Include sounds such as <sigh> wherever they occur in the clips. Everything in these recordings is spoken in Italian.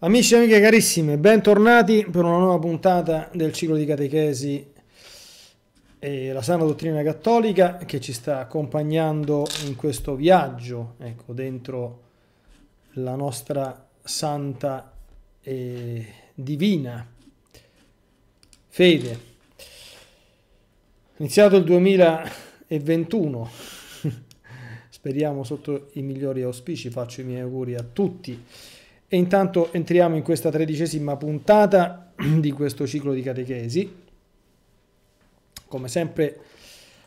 Amici e amiche carissime, bentornati per una nuova puntata del ciclo di catechesi e la sana dottrina cattolica che ci sta accompagnando in questo viaggio, ecco, dentro la nostra santa e divina fede. Iniziato il 2021, <laughs> speriamo sotto i migliori auspici, faccio i miei auguri a tutti e intanto entriamo in questa tredicesima puntata <clears throat> di questo ciclo di catechesi. Come sempre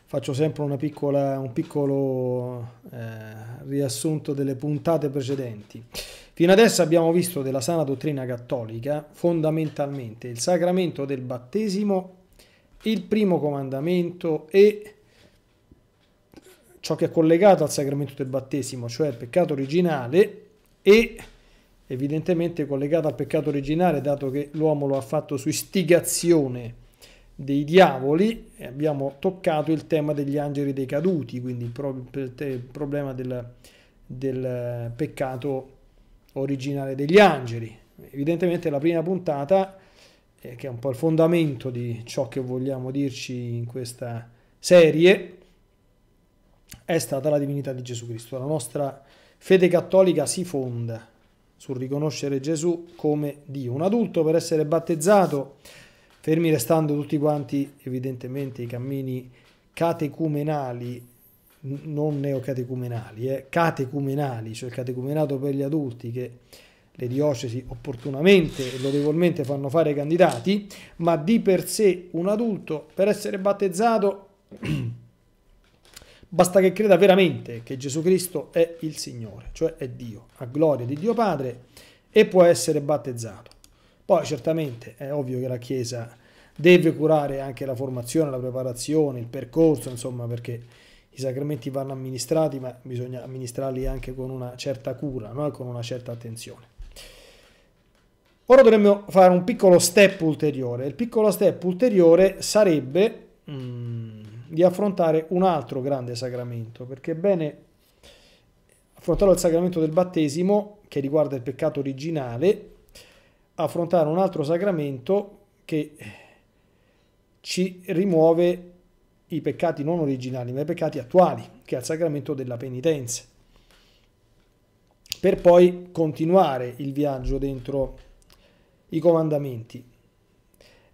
faccio sempre piccola, un piccolo eh, riassunto delle puntate precedenti. Fino adesso abbiamo visto della sana dottrina cattolica fondamentalmente il sacramento del battesimo, il primo comandamento e ciò che è collegato al sacramento del battesimo, cioè il peccato originale e evidentemente collegato al peccato originale, dato che l'uomo lo ha fatto su istigazione dei diavoli, abbiamo toccato il tema degli angeli dei caduti, quindi il, pro il problema del, del peccato originale degli angeli. Evidentemente la prima puntata, eh, che è un po' il fondamento di ciò che vogliamo dirci in questa serie, è stata la divinità di Gesù Cristo. La nostra fede cattolica si fonda sul riconoscere Gesù come Dio. Un adulto per essere battezzato, fermi restando tutti quanti evidentemente i cammini catecumenali, non neocatecumenali, eh, catecumenali, cioè il catecumenato per gli adulti che le diocesi opportunamente e lodevolmente fanno fare ai candidati, ma di per sé un adulto per essere battezzato <clears throat> Basta che creda veramente che Gesù Cristo è il Signore, cioè è Dio, a gloria di Dio Padre, e può essere battezzato. Poi certamente è ovvio che la Chiesa deve curare anche la formazione, la preparazione, il percorso, insomma, perché i sacramenti vanno amministrati, ma bisogna amministrarli anche con una certa cura, no? con una certa attenzione. Ora dovremmo fare un piccolo step ulteriore. Il piccolo step ulteriore sarebbe... Mm, di affrontare un altro grande sacramento, perché è bene affrontare il sacramento del battesimo che riguarda il peccato originale, affrontare un altro sacramento che ci rimuove i peccati non originali, ma i peccati attuali, che è il sacramento della penitenza, per poi continuare il viaggio dentro i comandamenti.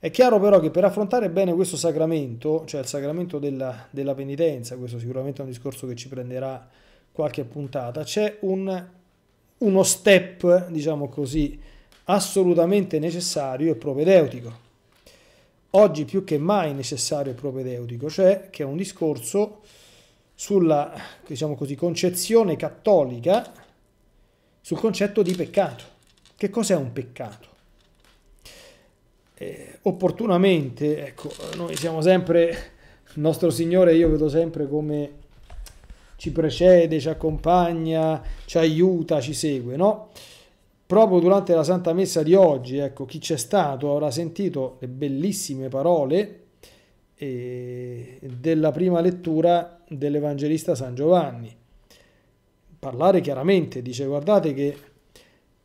È chiaro però che per affrontare bene questo sacramento, cioè il sacramento della, della penitenza, questo sicuramente è un discorso che ci prenderà qualche puntata, c'è un, uno step, diciamo così, assolutamente necessario e propedeutico. Oggi più che mai necessario e propedeutico, cioè che è un discorso sulla diciamo così, concezione cattolica sul concetto di peccato. Che cos'è un peccato? eh, opportunamente, ecco, noi siamo sempre, il nostro Signore io vedo sempre come ci precede, ci accompagna, ci aiuta, ci segue, no? Proprio durante la Santa Messa di oggi, ecco, chi c'è stato avrà sentito le bellissime parole eh, della prima lettura dell'Evangelista San Giovanni. Parlare chiaramente, dice guardate che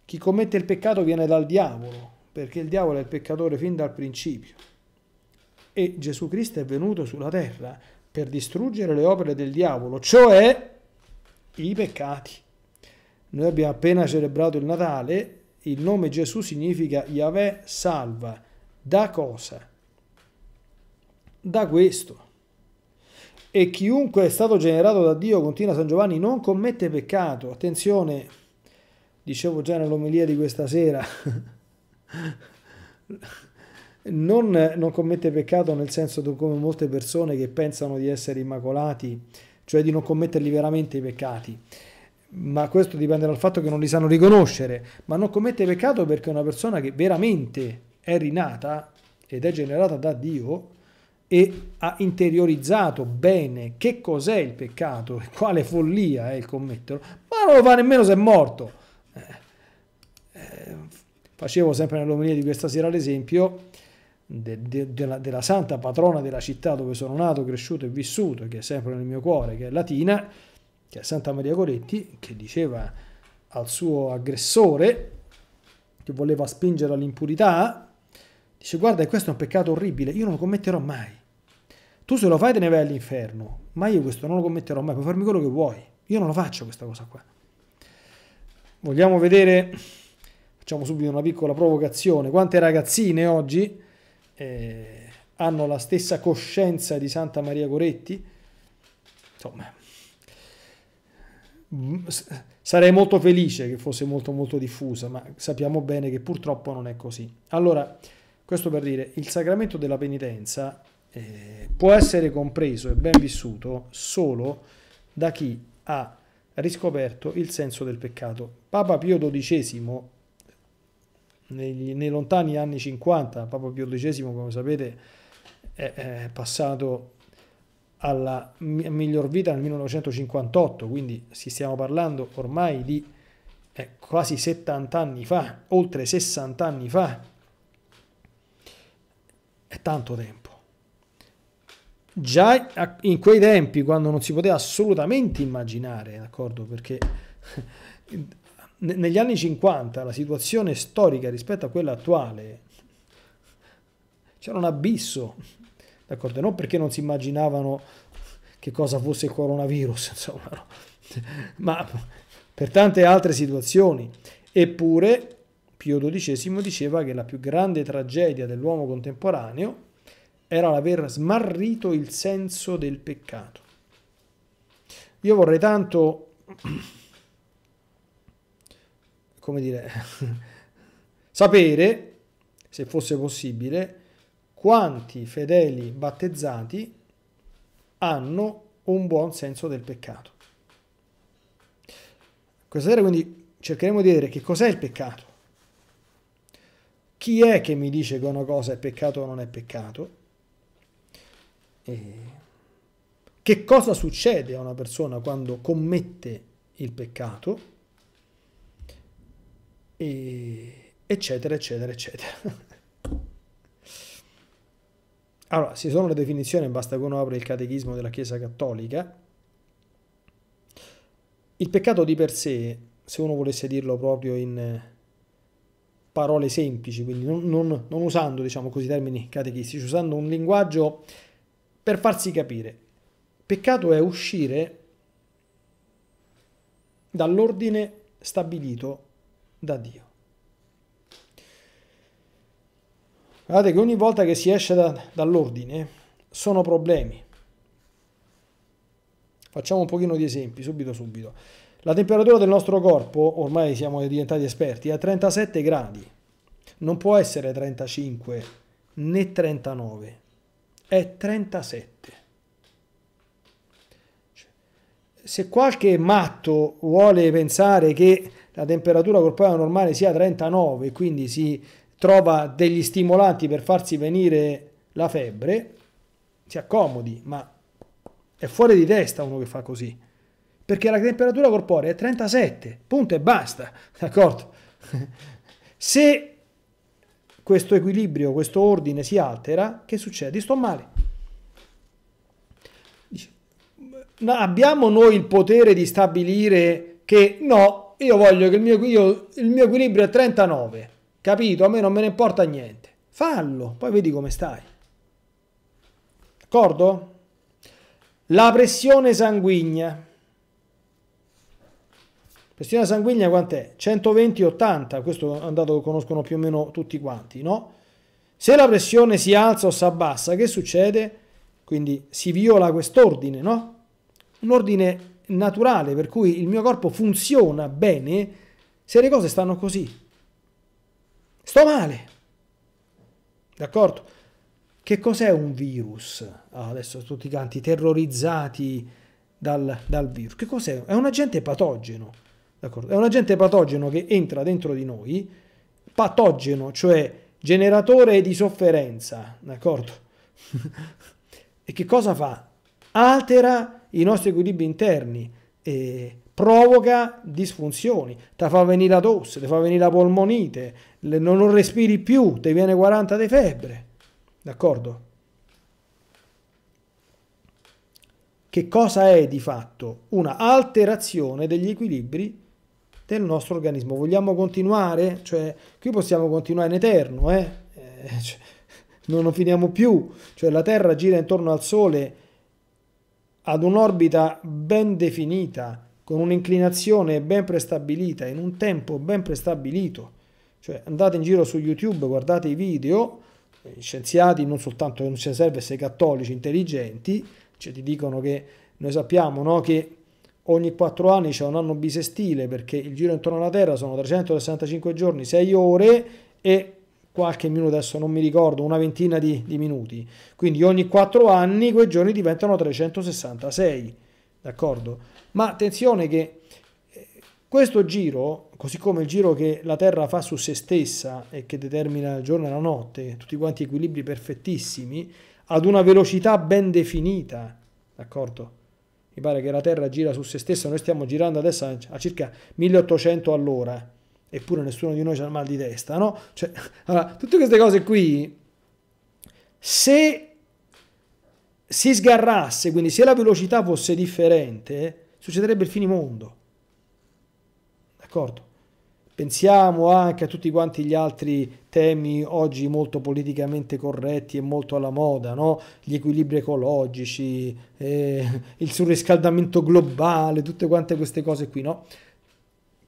chi commette il peccato viene dal diavolo, perché il diavolo è il peccatore fin dal principio. E Gesù Cristo è venuto sulla terra per distruggere le opere del diavolo, cioè i peccati. Noi abbiamo appena celebrato il Natale, il nome Gesù significa Yahvé salva. Da cosa? Da questo. E chiunque è stato generato da Dio, continua San Giovanni, non commette peccato. Attenzione, dicevo già nell'omelia di questa sera. <laughs> non, non commette peccato nel senso come molte persone che pensano di essere immacolati, cioè di non commetterli veramente i peccati ma questo dipende dal fatto che non li sanno riconoscere, ma non commette peccato perché è una persona che veramente è rinata ed è generata da Dio e ha interiorizzato bene che cos'è il peccato e quale follia è il commetterlo, ma non lo fa nemmeno se è morto facevo sempre nell'omelia di questa sera l'esempio de, de, della, della santa patrona della città dove sono nato, cresciuto e vissuto, che è sempre nel mio cuore, che è Latina, che è Santa Maria Coretti, che diceva al suo aggressore che voleva spingere all'impurità, dice guarda questo è un peccato orribile, io non lo commetterò mai. Tu se lo fai te ne vai all'inferno, ma io questo non lo commetterò mai, puoi farmi quello che vuoi, io non lo faccio questa cosa qua. Vogliamo vedere facciamo subito una piccola provocazione, quante ragazzine oggi eh, hanno la stessa coscienza di Santa Maria Goretti? Insomma, mm, sarei molto felice che fosse molto molto diffusa, ma sappiamo bene che purtroppo non è così. Allora, questo per dire, il sacramento della penitenza eh, può essere compreso e ben vissuto solo da chi ha riscoperto il senso del peccato. Papa Pio XII nei, nei lontani anni 50, Papa Pio XII, come sapete, è, è passato alla miglior vita nel 1958, quindi si stiamo parlando ormai di eh, quasi 70 anni fa, oltre 60 anni fa, è tanto tempo. Già in quei tempi, quando non si poteva assolutamente immaginare, d'accordo, perché negli anni 50 la situazione storica rispetto a quella attuale c'era un abisso, d'accordo? Non perché non si immaginavano che cosa fosse il coronavirus, <laughs> insomma, no? ma per tante altre situazioni. Eppure Pio XII diceva che la più grande tragedia dell'uomo contemporaneo era l'aver smarrito il senso del peccato. Io vorrei tanto <clears throat> come dire, <laughs> sapere, se fosse possibile, quanti fedeli battezzati hanno un buon senso del peccato. Questa sera quindi cercheremo di vedere che cos'è il peccato. Chi è che mi dice che una cosa è peccato o non è peccato? E che cosa succede a una persona quando commette il peccato? e eccetera, eccetera, eccetera. <laughs> Allora, ci sono le definizioni, basta che uno apra il catechismo della Chiesa Cattolica. Il peccato di per sé, se uno volesse dirlo proprio in parole semplici, quindi non, non, non usando, diciamo così, termini catechistici, usando un linguaggio per farsi capire. Peccato è uscire dall'ordine stabilito da Dio. Guardate che ogni volta che si esce da, dall'ordine sono problemi. Facciamo un pochino di esempi, subito subito. La temperatura del nostro corpo, ormai siamo diventati esperti, è a 37 gradi. Non può essere 35 né 39, è 37. Cioè, se qualche matto vuole pensare che la temperatura corporea normale sia 39 quindi si trova degli stimolanti per farsi venire la febbre, si accomodi, ma è fuori di testa uno che fa così. Perché la temperatura corporea è 37, punto e basta, <laughs> d'accordo? Se questo equilibrio, questo ordine si altera, che succede? Sto male. Abbiamo noi il potere di stabilire che no, io voglio che il mio, io, il mio equilibrio è 39, capito? A me non me ne importa niente. Fallo, poi vedi come stai. D'accordo? La pressione sanguigna. Pressione sanguigna quant'è? 120-80, questo è un dato che conoscono più o meno tutti quanti, no? Se la pressione si alza o si abbassa, che succede? Quindi si viola quest'ordine, no? Un ordine naturale per cui il mio corpo funziona bene se le cose stanno così. Sto male. D'accordo? Che cos'è un virus? Ah, adesso tutti quanti terrorizzati dal, dal, virus. Che cos'è? È un agente patogeno. D'accordo? È un agente patogeno che entra dentro di noi, patogeno, cioè generatore di sofferenza. D'accordo? <laughs> e che cosa fa? altera i nostri equilibri interni, eh, provoca disfunzioni, ti fa venire la tosse, ti fa venire la polmonite, non respiri più, ti viene 40 di febbre. D'accordo? Che cosa è di fatto? Una alterazione degli equilibri del nostro organismo. Vogliamo continuare? Cioè, qui possiamo continuare in eterno, eh? Eh, cioè, non finiamo più. Cioè, la Terra gira intorno al Sole ad un'orbita ben definita, con un'inclinazione ben prestabilita, in un tempo ben prestabilito. Cioè andate in giro su YouTube, guardate i video, eh, scienziati, non soltanto non ci serve se cattolici intelligenti, cioè ti dicono che noi sappiamo no, che ogni 4 anni c'è un anno bisestile perché il giro intorno alla Terra sono 365 giorni, 6 ore e qualche minuto, adesso non mi ricordo, una ventina di, di minuti. Quindi ogni 4 anni quei giorni diventano 366, d'accordo? Ma attenzione che eh, questo giro, così come il giro che la Terra fa su se stessa e che determina il giorno e la notte, tutti quanti equilibri perfettissimi, ad una velocità ben definita, d'accordo? Mi pare che la Terra gira su se stessa, noi stiamo girando adesso a circa 1800 all'ora eppure nessuno di noi ha il mal di testa, no? Cioè, <laughs> allora, tutte queste cose qui, se si sgarrasse, quindi se la velocità fosse differente, succederebbe il finimondo. D'accordo? Pensiamo anche a tutti quanti gli altri temi oggi molto politicamente corretti e molto alla moda, no? gli equilibri ecologici, eh, il surriscaldamento globale, tutte quante queste cose qui. No?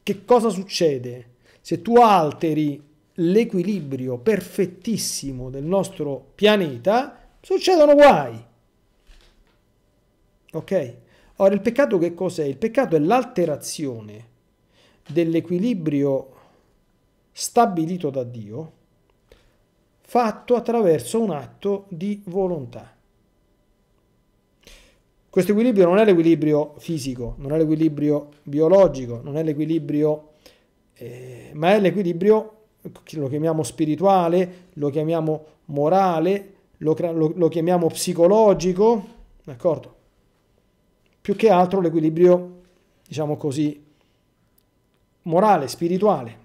che cosa succede? Se tu alteri l'equilibrio perfettissimo del nostro pianeta, succedono guai. Ok? Ora, il peccato che cos'è? Il peccato è l'alterazione dell'equilibrio stabilito da Dio fatto attraverso un atto di volontà. Questo equilibrio non è l'equilibrio fisico, non è l'equilibrio biologico, non è l'equilibrio, eh, ma è l'equilibrio lo chiamiamo spirituale, lo chiamiamo morale, lo, lo, lo chiamiamo psicologico, d'accordo? Più che altro l'equilibrio, diciamo così, morale, spirituale.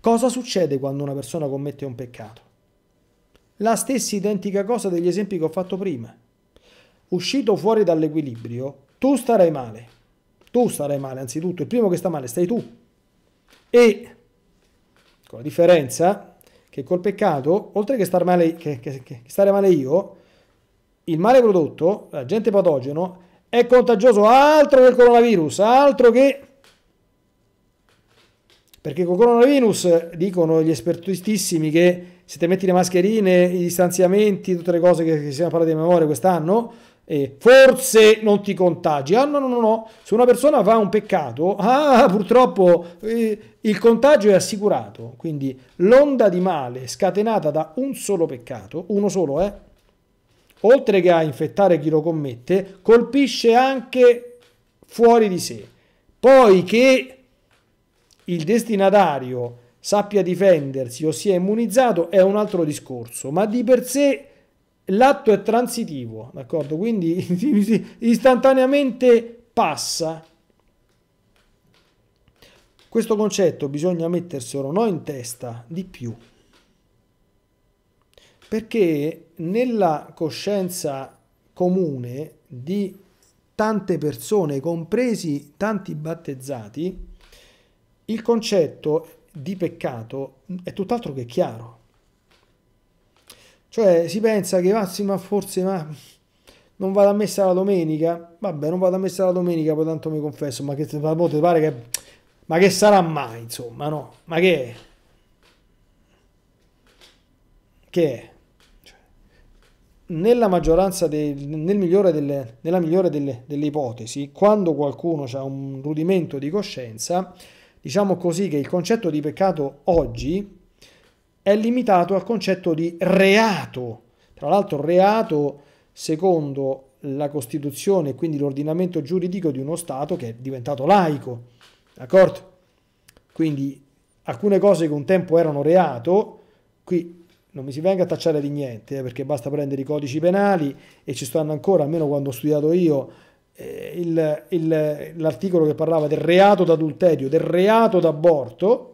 Cosa succede quando una persona commette un peccato? La stessa identica cosa degli esempi che ho fatto prima uscito fuori dall'equilibrio, tu starai male. Tu starai male, anzitutto, il primo che sta male stai tu. E con la differenza che col peccato, oltre che, star male, che, che, che stare male io, il male prodotto, l'agente patogeno, è contagioso altro che il coronavirus, altro che... Perché col coronavirus dicono gli espertissimi che se ti metti le mascherine, i distanziamenti, tutte le cose che, che siamo parlati di memoria quest'anno, eh, forse non ti contagi. Ah no, no, no, no, se una persona fa un peccato, ah, purtroppo eh, il contagio è assicurato. Quindi l'onda di male scatenata da un solo peccato, uno solo, eh, oltre che a infettare chi lo commette, colpisce anche fuori di sé. Poi che il destinatario sappia difendersi o sia immunizzato è un altro discorso, ma di per sé l'atto è transitivo, d'accordo? Quindi <laughs> istantaneamente passa. Questo concetto bisogna metterselo no in testa di più. Perché nella coscienza comune di tante persone, compresi tanti battezzati, il concetto di peccato è tutt'altro che chiaro. Cioè si pensa che massima forse ma non vado a messa la domenica, vabbè non vado a messa la domenica, poi tanto mi confesso, ma che boh, ti pare che... Ma che sarà mai, insomma, no? Ma che è? Che è? Cioè, nella maggioranza, del, nel migliore delle, nella migliore delle, delle ipotesi, quando qualcuno ha un rudimento di coscienza, diciamo così che il concetto di peccato oggi è limitato al concetto di reato. Tra l'altro reato secondo la Costituzione e quindi l'ordinamento giuridico di uno Stato che è diventato laico. D'accordo? Quindi alcune cose che un tempo erano reato, qui non mi si venga a tacciare di niente, eh, perché basta prendere i codici penali e ci stanno ancora, almeno quando ho studiato io, eh, l'articolo che parlava del reato d'adulterio, del reato d'aborto,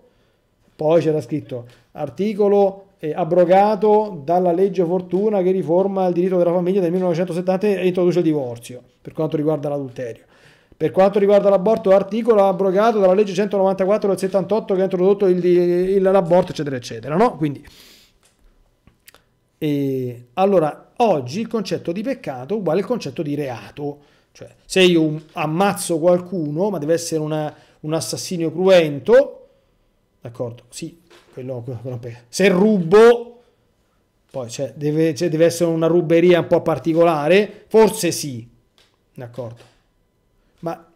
poi c'era scritto articolo eh, abrogato dalla legge Fortuna che riforma il diritto della famiglia del 1970 e introduce il divorzio per quanto riguarda l'adulterio. Per quanto riguarda l'aborto, articolo abrogato dalla legge 194 del 78 che ha introdotto il, il, l'aborto, eccetera, eccetera. No? Quindi, e, allora, oggi il concetto di peccato è uguale al concetto di reato. Cioè, se io ammazzo qualcuno, ma deve essere una, un assassino cruento, D'accordo? Sì, quello, quello Se rubo, poi cioè, deve, cioè, deve essere una ruberia un po' particolare, forse sì. D'accordo? Ma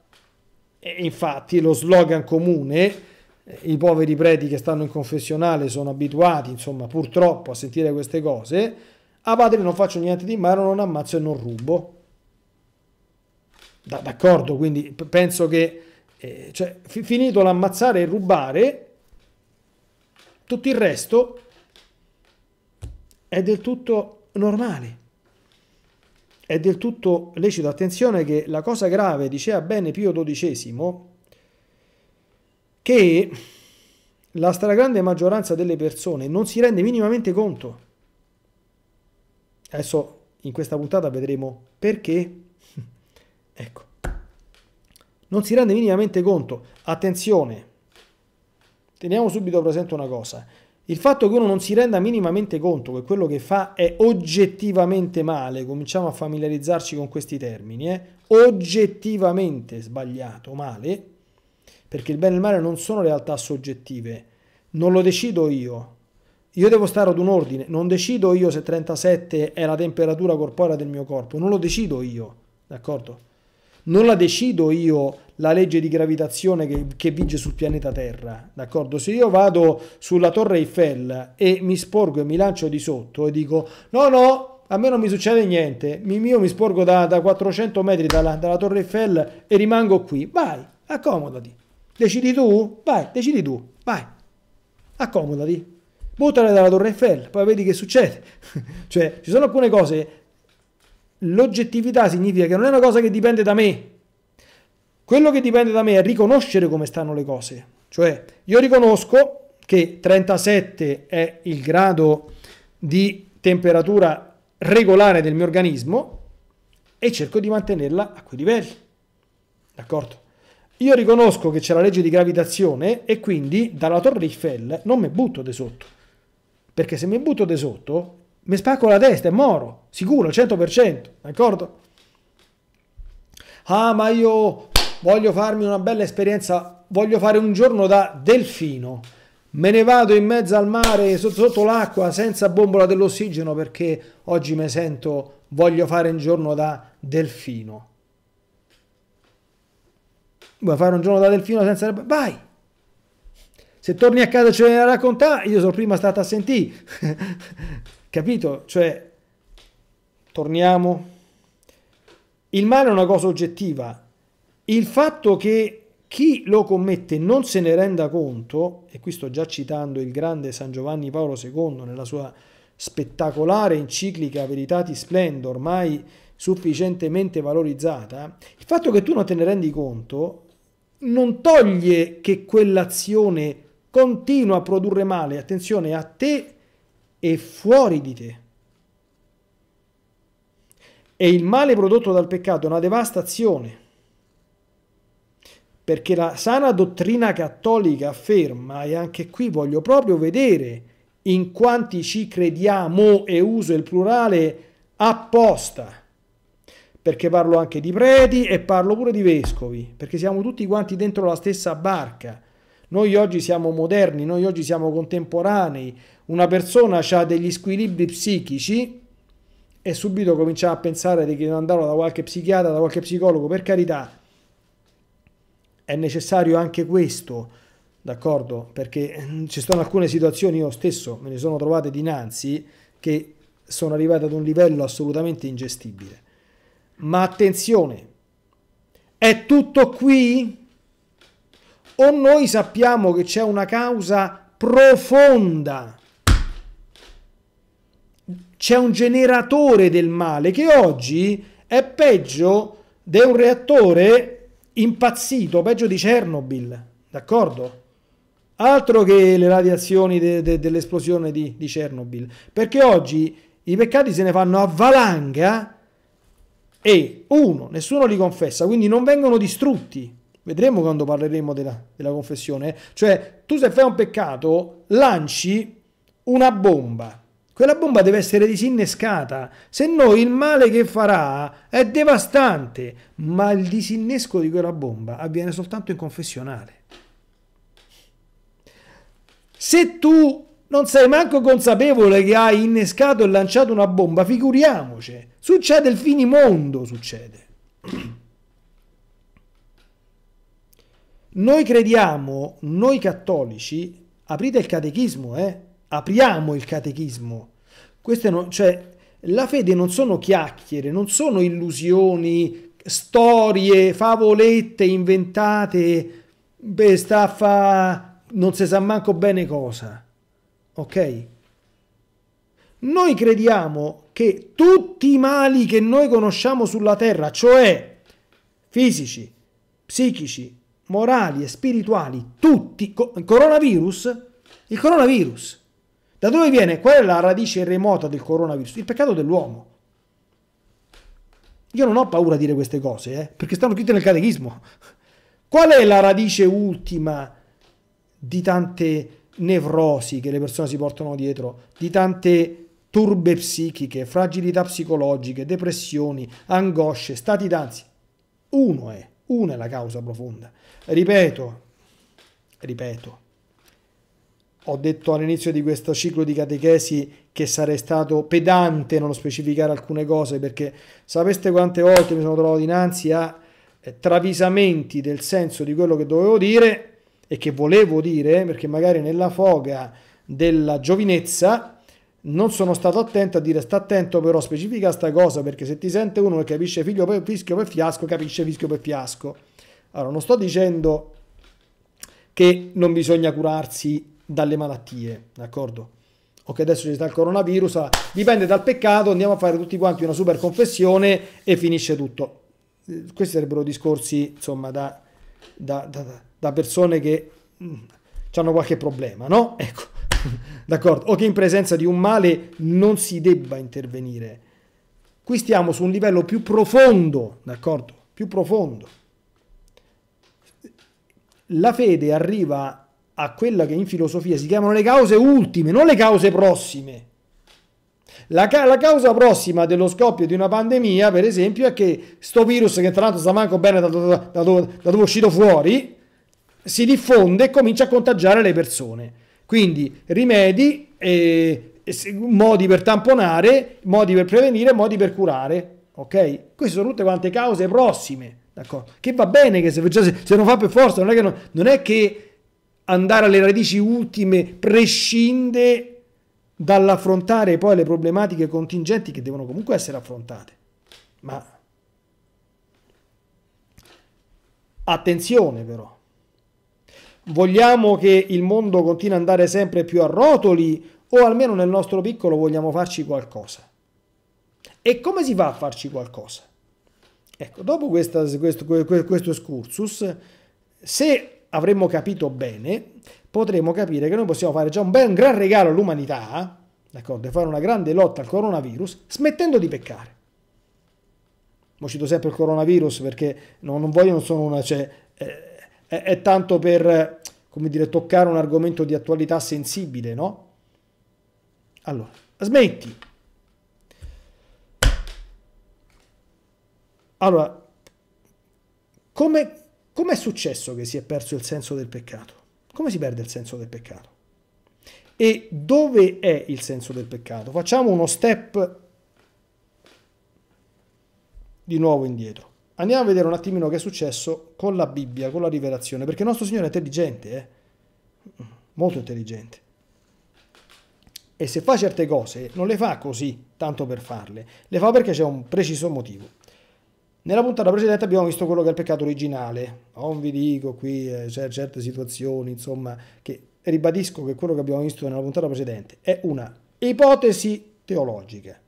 infatti lo slogan comune eh, i poveri preti che stanno in confessionale sono abituati, insomma, purtroppo a sentire queste cose. a ah, padre, non faccio niente di male, non ammazzo e non rubo. d'accordo, quindi penso che eh, cioè, finito l'ammazzare e rubare, tutto il resto è del tutto normale, è del tutto lecito. Attenzione che la cosa grave, diceva bene Pio XII, che la stragrande maggioranza delle persone non si rende minimamente conto. Adesso in questa puntata vedremo perché. <laughs> ecco. Non si rende minimamente conto. Attenzione, Teniamo subito presente una cosa. Il fatto che uno non si renda minimamente conto che quello che fa è oggettivamente male, cominciamo a familiarizzarci con questi termini, eh? oggettivamente sbagliato, male, perché il bene e il male non sono realtà soggettive, non lo decido io. Io devo stare ad un ordine, non decido io se 37 è la temperatura corporea del mio corpo, non lo decido io, d'accordo? non la decido io la legge di gravitazione che, che vige sul pianeta Terra, d'accordo? Se io vado sulla torre Eiffel e mi sporgo e mi lancio di sotto e dico no no, a me non mi succede niente, io mi sporgo da, da 400 metri dalla, dalla torre Eiffel e rimango qui, vai, accomodati, decidi tu, vai, decidi tu, vai, accomodati, buttale dalla torre Eiffel, poi vedi che succede, <laughs> cioè ci sono alcune cose l'oggettività significa che non è una cosa che dipende da me. Quello che dipende da me è riconoscere come stanno le cose. Cioè, io riconosco che 37 è il grado di temperatura regolare del mio organismo e cerco di mantenerla a quei livelli. D'accordo? Io riconosco che c'è la legge di gravitazione e quindi dalla Torre Eiffel non mi butto di sotto. Perché se mi butto di sotto mi spacco la testa e moro, sicuro, 100%, d'accordo? Ah, ma io voglio farmi una bella esperienza, voglio fare un giorno da delfino, me ne vado in mezzo al mare, sotto, sotto l'acqua, senza bombola dell'ossigeno perché oggi mi sento, voglio fare un giorno da delfino. Vuoi fare un giorno da delfino senza... Vai! Se torni a casa e ce ne racconta, io sono prima stata a sentire. <laughs> Capito? Cioè, torniamo. Il male è una cosa oggettiva. Il fatto che chi lo commette non se ne renda conto, e qui sto già citando il grande San Giovanni Paolo II nella sua spettacolare enciclica Veritatis Splendor, ormai sufficientemente valorizzata, il fatto che tu non te ne rendi conto non toglie che quell'azione continua a produrre male, attenzione, a te è fuori di te. E il male prodotto dal peccato è una devastazione, perché la sana dottrina cattolica afferma, e anche qui voglio proprio vedere in quanti ci crediamo, e uso il plurale apposta, perché parlo anche di preti e parlo pure di vescovi, perché siamo tutti quanti dentro la stessa barca noi oggi siamo moderni, noi oggi siamo contemporanei. Una persona ha degli squilibri psichici e subito comincia a pensare di andarlo da qualche psichiatra, da qualche psicologo, per carità. È necessario anche questo, d'accordo? Perché mm, ci sono alcune situazioni, io stesso me ne sono trovate dinanzi, che sono arrivate ad un livello assolutamente ingestibile. Ma attenzione, è tutto qui? o noi sappiamo che c'è una causa profonda, c'è un generatore del male che oggi è peggio di un reattore impazzito, peggio di Chernobyl, d'accordo? Altro che le radiazioni de, de, dell'esplosione di, di Chernobyl, perché oggi i peccati se ne fanno a valanga e uno, nessuno li confessa, quindi non vengono distrutti. Vedremo quando parleremo della, della confessione. Cioè, tu se fai un peccato, lanci una bomba. Quella bomba deve essere disinnescata, se no il male che farà è devastante, ma il disinnesco di quella bomba avviene soltanto in confessionale. Se tu non sei manco consapevole che hai innescato e lanciato una bomba, figuriamoci, succede il finimondo, succede. <clears throat> Noi crediamo, noi cattolici, aprite il catechismo, eh? apriamo il catechismo. Non, cioè, la fede non sono chiacchiere, non sono illusioni, storie, favolette inventate, beh, staffa, non si sa manco bene cosa. Ok? Noi crediamo che tutti i mali che noi conosciamo sulla terra, cioè fisici, psichici, morali e spirituali, tutti, coronavirus, il coronavirus. Da dove viene? Qual è la radice remota del coronavirus? Il peccato dell'uomo. Io non ho paura a dire queste cose, eh, perché stanno scritte nel catechismo. Qual è la radice ultima di tante nevrosi che le persone si portano dietro, di tante turbe psichiche, fragilità psicologiche, depressioni, angosce, stati d'ansia? Uno è una è la causa profonda. Ripeto, ripeto, ho detto all'inizio di questo ciclo di catechesi che sarei stato pedante nello specificare alcune cose perché sapeste quante volte mi sono trovato dinanzi a eh, travisamenti del senso di quello che dovevo dire e che volevo dire perché magari nella foga della giovinezza non sono stato attento a dire sta attento però specifica sta cosa perché se ti sente uno che capisce figlio per fischio per fiasco capisce fischio per fiasco allora non sto dicendo che non bisogna curarsi dalle malattie d'accordo o che adesso ci sta il coronavirus dipende dal peccato andiamo a fare tutti quanti una super confessione e finisce tutto questi sarebbero discorsi insomma da, da, da, da persone che mh, mm, hanno qualche problema no ecco <laughs> D'accordo? O che in presenza di un male non si debba intervenire. Qui stiamo su un livello più profondo, d'accordo? Più profondo. La fede arriva a quella che in filosofia si chiamano le cause ultime, non le cause prossime. La, ca la, causa prossima dello scoppio di una pandemia, per esempio, è che sto virus, che tra l'altro sta manco bene da, da, da, da dove è uscito fuori, si diffonde e comincia a contagiare le persone. Quindi rimedi, eh, modi per tamponare, modi per prevenire, modi per curare. Ok? Queste sono tutte quante cause prossime. D'accordo? Che va bene che se, cioè, se, se non fa per forza, non è, non, non è che andare alle radici ultime prescinde dall'affrontare poi le problematiche contingenti che devono comunque essere affrontate. Ma attenzione però, Vogliamo che il mondo continui ad andare sempre più a rotoli o almeno nel nostro piccolo vogliamo farci qualcosa? E come si fa a farci qualcosa? Ecco, dopo questa, questo, questo excursus, se avremmo capito bene, potremmo capire che noi possiamo fare già un, bel, un gran regalo all'umanità, d'accordo, e fare una grande lotta al coronavirus, smettendo di peccare. Mo cito sempre il coronavirus perché non, non voglio, non sono una... Cioè, eh, è, è tanto per, come dire, toccare un argomento di attualità sensibile, no? Allora, smetti. Allora, come, come è successo che si è perso il senso del peccato? Come si perde il senso del peccato? E dove è il senso del peccato? Facciamo uno step di nuovo indietro andiamo a vedere un attimino che è successo con la Bibbia, con la rivelazione, perché il nostro Signore è intelligente, eh? molto intelligente. E se fa certe cose non le fa così, tanto per farle, le fa perché c'è un preciso motivo. Nella puntata precedente abbiamo visto quello che è il peccato originale, non oh, vi dico qui eh, certe situazioni, insomma, che ribadisco che quello che abbiamo visto nella puntata precedente è una ipotesi teologica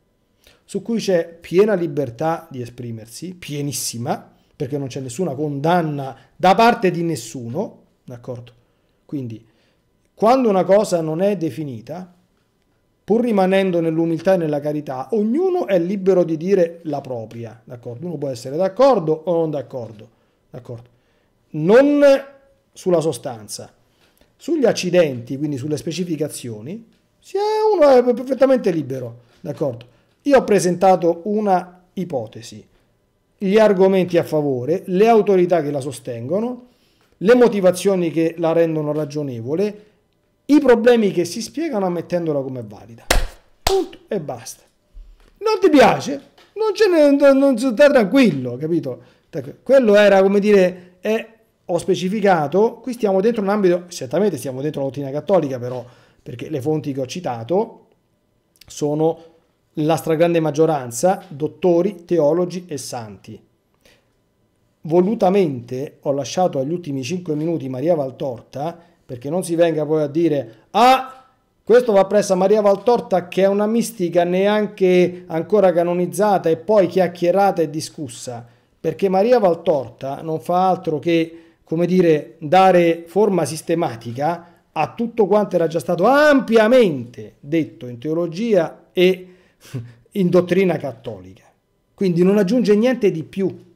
su cui c'è piena libertà di esprimersi, pienissima, perché non c'è nessuna condanna da parte di nessuno, d'accordo? Quindi, quando una cosa non è definita, pur rimanendo nell'umiltà e nella carità, ognuno è libero di dire la propria, d'accordo? Uno può essere d'accordo o non d'accordo, d'accordo? Non sulla sostanza. Sugli accidenti, quindi sulle specificazioni, eh, uno è perfettamente libero, d'accordo? Io ho presentato una ipotesi, gli argomenti a favore, le autorità che la sostengono, le motivazioni che la rendono ragionevole, i problemi che si spiegano ammettendola come valida. Punto e basta. Non ti piace? Non ce ne non, non stai tranquillo, capito? Quello era come dire, è, ho specificato, qui stiamo dentro un ambito, certamente stiamo dentro la dottrina cattolica però, perché le fonti che ho citato sono la stragrande maggioranza dottori, teologi e santi. Volutamente ho lasciato agli ultimi 5 minuti Maria Valtorta perché non si venga poi a dire ah questo va presso a Maria Valtorta che è una mistica neanche ancora canonizzata e poi chiacchierata e discussa perché Maria Valtorta non fa altro che come dire dare forma sistematica a tutto quanto era già stato ampiamente detto in teologia e in dottrina cattolica. Quindi non aggiunge niente di più.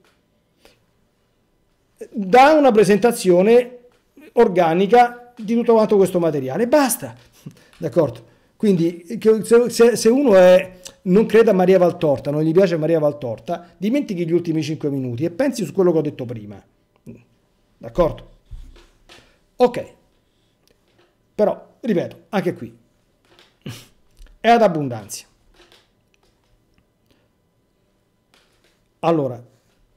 Dà una presentazione organica di tutto quanto questo materiale. Basta. D'accordo? Quindi se, se uno è, non crede a Maria Valtorta, non gli piace Maria Valtorta, dimentichi gli ultimi 5 minuti e pensi su quello che ho detto prima. D'accordo? Ok. Però, ripeto, anche qui è ad abbondanza. Allora,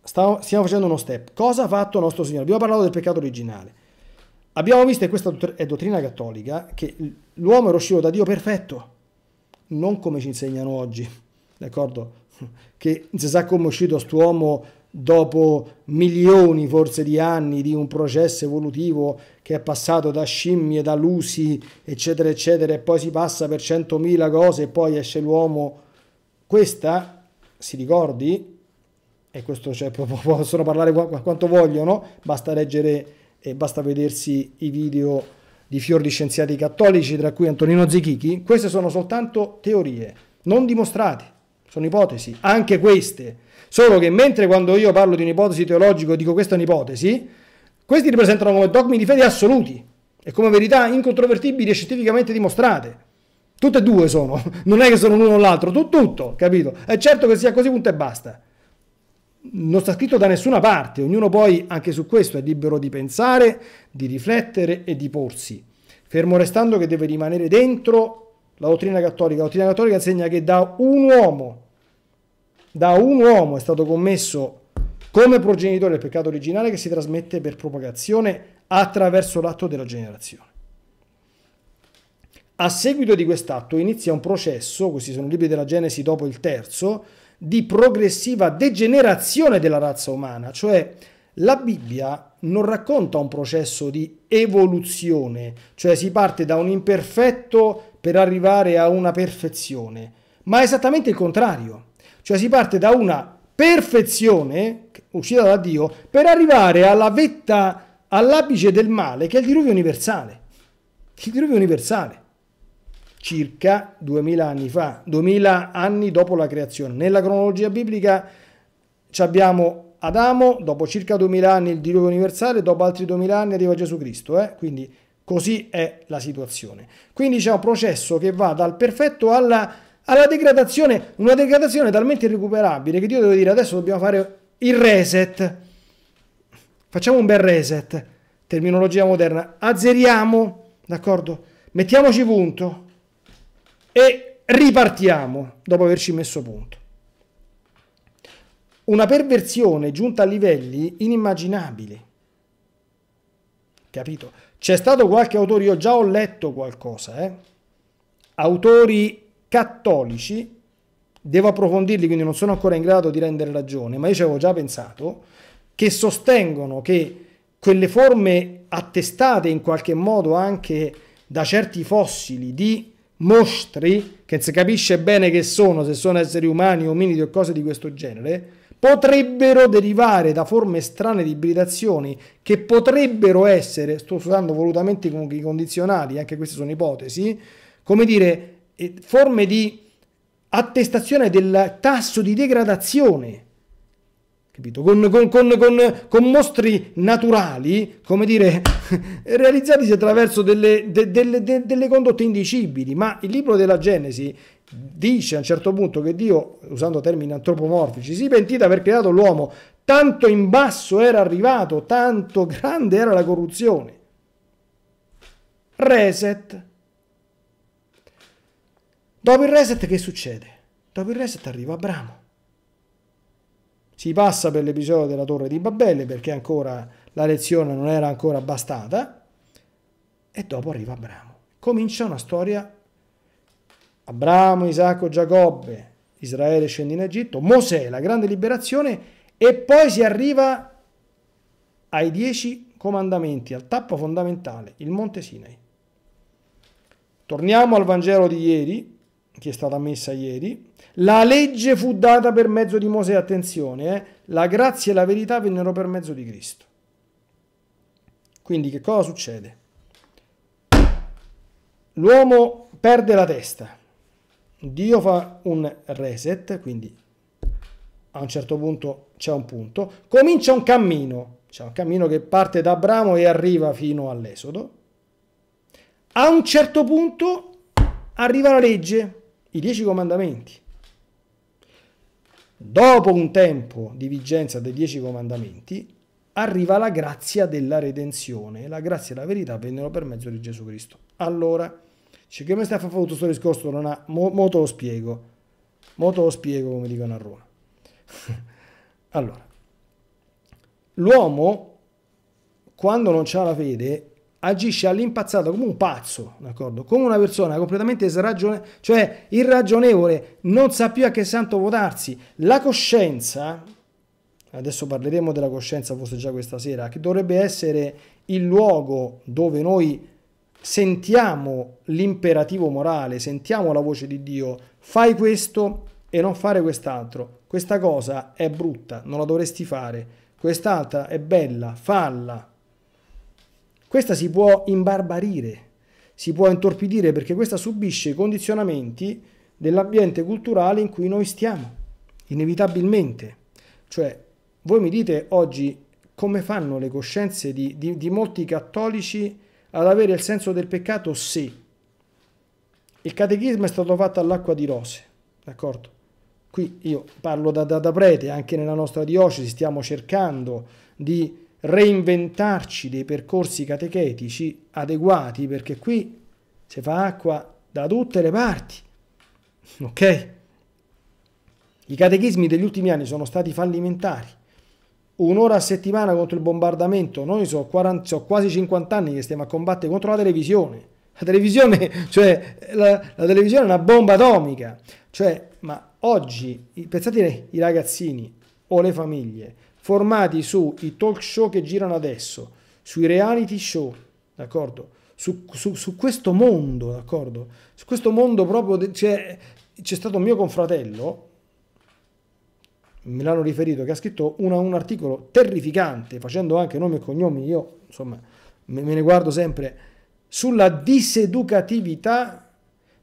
stavo, stiamo facendo uno step. Cosa ha fatto nostro Signore? Abbiamo parlato del peccato originale. Abbiamo visto, e questa è dottrina cattolica, che l'uomo era uscito da Dio perfetto, non come ci insegnano oggi, d'accordo? Che si sa come è uscito quest'uomo dopo milioni forse di anni di un processo evolutivo che è passato da scimmie, da lusi, eccetera, eccetera, e poi si passa per centomila cose e poi esce l'uomo. Questa, si ricordi, e questo cioè, <laughs> possono parlare quanto vogliono, basta leggere e basta vedersi i video di fior di scienziati cattolici, tra cui Antonino Zichichi, queste sono soltanto teorie, non dimostrate, sono ipotesi, anche queste. Solo che mentre quando io parlo di un'ipotesi teologica e dico questa è un'ipotesi, questi ripresentano come dogmi di fede assoluti e come verità incontrovertibili e scientificamente dimostrate. Tutte e due sono, <laughs> non è che sono l'uno o l'altro, tutto, tutto, capito? È certo che sia così, punto e basta non sta scritto da nessuna parte, ognuno poi anche su questo è libero di pensare, di riflettere e di porsi, fermo restando che deve rimanere dentro la dottrina cattolica. La dottrina cattolica insegna che da un uomo, da un uomo è stato commesso come progenitore il peccato originale che si trasmette per propagazione attraverso l'atto della generazione. A seguito di quest'atto inizia un processo, questi sono i libri della Genesi dopo il terzo, di progressiva degenerazione della razza umana, cioè la Bibbia non racconta un processo di evoluzione, cioè si parte da un imperfetto per arrivare a una perfezione, ma è esattamente il contrario, cioè si parte da una perfezione uscita da Dio per arrivare alla vetta, all'apice del male che è il diluvio universale. Il diluvio universale circa 2000 anni fa, 2000 anni dopo la creazione. Nella cronologia biblica abbiamo Adamo, dopo circa 2000 anni il diluvio universale, dopo altri 2000 anni arriva Gesù Cristo, eh? quindi così è la situazione. Quindi c'è un processo che va dal perfetto alla, alla degradazione, una degradazione talmente irrecuperabile che Dio deve dire adesso dobbiamo fare il reset, facciamo un bel reset, terminologia moderna, azzeriamo, d'accordo? Mettiamoci punto e ripartiamo dopo averci messo punto. Una perversione giunta a livelli inimmaginabili. Capito? C'è stato qualche autore, io già ho letto qualcosa, eh? autori cattolici, devo approfondirli, quindi non sono ancora in grado di rendere ragione, ma io ci avevo già pensato, che sostengono che quelle forme attestate in qualche modo anche da certi fossili di mostri, che si capisce bene che sono, se sono esseri umani, ominidi o cose di questo genere, potrebbero derivare da forme strane di ibridazioni che potrebbero essere, sto usando volutamente i condizionali, anche queste sono ipotesi, come dire, eh, forme di attestazione del tasso di degradazione capito? Con, con, con, con, mostri naturali, come dire, <laughs> realizzati attraverso delle, de, de, de, delle, condotte indicibili, ma il libro della Genesi dice a un certo punto che Dio, usando termini antropomorfici, si pentì di aver creato l'uomo, tanto in basso era arrivato, tanto grande era la corruzione. Reset. Dopo il reset che succede? Dopo il reset arriva Abramo si passa per l'episodio della torre di Babele perché ancora la lezione non era ancora bastata e dopo arriva Abramo. Comincia una storia Abramo, Isacco, Giacobbe, Israele scende in Egitto, Mosè, la grande liberazione e poi si arriva ai dieci comandamenti, al tappo fondamentale, il monte Sinai. Torniamo al Vangelo di ieri, che è stata messa ieri, la legge fu data per mezzo di Mosè, attenzione, eh? la grazia e la verità vennero per mezzo di Cristo. Quindi che cosa succede? L'uomo perde la testa, Dio fa un reset, quindi a un certo punto c'è un punto, comincia un cammino, c'è un cammino che parte da Abramo e arriva fino all'Esodo, a un certo punto arriva la legge, i dieci comandamenti. Dopo un tempo di vigenza dei dieci comandamenti, arriva la grazia della redenzione. La grazia e la verità vennero per mezzo di Gesù Cristo. Allora, c'è che mi sta a fare questo discorso? Non ha, mo, mo te lo spiego. Mo te lo spiego come dicono a Roma. <laughs> allora, l'uomo, quando non ha la fede, agisce all'impazzata come un pazzo, d'accordo? Come una persona completamente sragionevole, cioè irragionevole, non sa più a che santo votarsi. La coscienza, adesso parleremo della coscienza forse già questa sera, che dovrebbe essere il luogo dove noi sentiamo l'imperativo morale, sentiamo la voce di Dio, fai questo e non fare quest'altro. Questa cosa è brutta, non la dovresti fare. Quest'altra è bella, falla. Questa si può imbarbarire, si può intorpidire perché questa subisce i condizionamenti dell'ambiente culturale in cui noi stiamo, inevitabilmente. Cioè, voi mi dite oggi come fanno le coscienze di, di, di molti cattolici ad avere il senso del peccato se il catechismo è stato fatto all'acqua di rose, d'accordo? Qui io parlo da, da, da prete, anche nella nostra diocesi stiamo cercando di reinventarci dei percorsi catechetici adeguati, perché qui si fa acqua da tutte le parti. <laughs> Ok? I catechismi degli ultimi anni sono stati fallimentari. Un'ora a settimana contro il bombardamento. Noi so, 40, so, quasi 50 anni che stiamo a combattere contro la televisione. La televisione, <laughs> cioè, la, la televisione è una bomba atomica. Cioè, ma oggi, pensate i ragazzini o le famiglie, formati sui talk show che girano adesso, sui reality show, d'accordo? Su, su, su questo mondo, d'accordo? Su questo mondo proprio, de, cioè, c'è stato un mio confratello, me l'hanno riferito, che ha scritto una, un articolo terrificante, facendo anche nome e cognomi, io insomma me, me ne guardo sempre, sulla diseducatività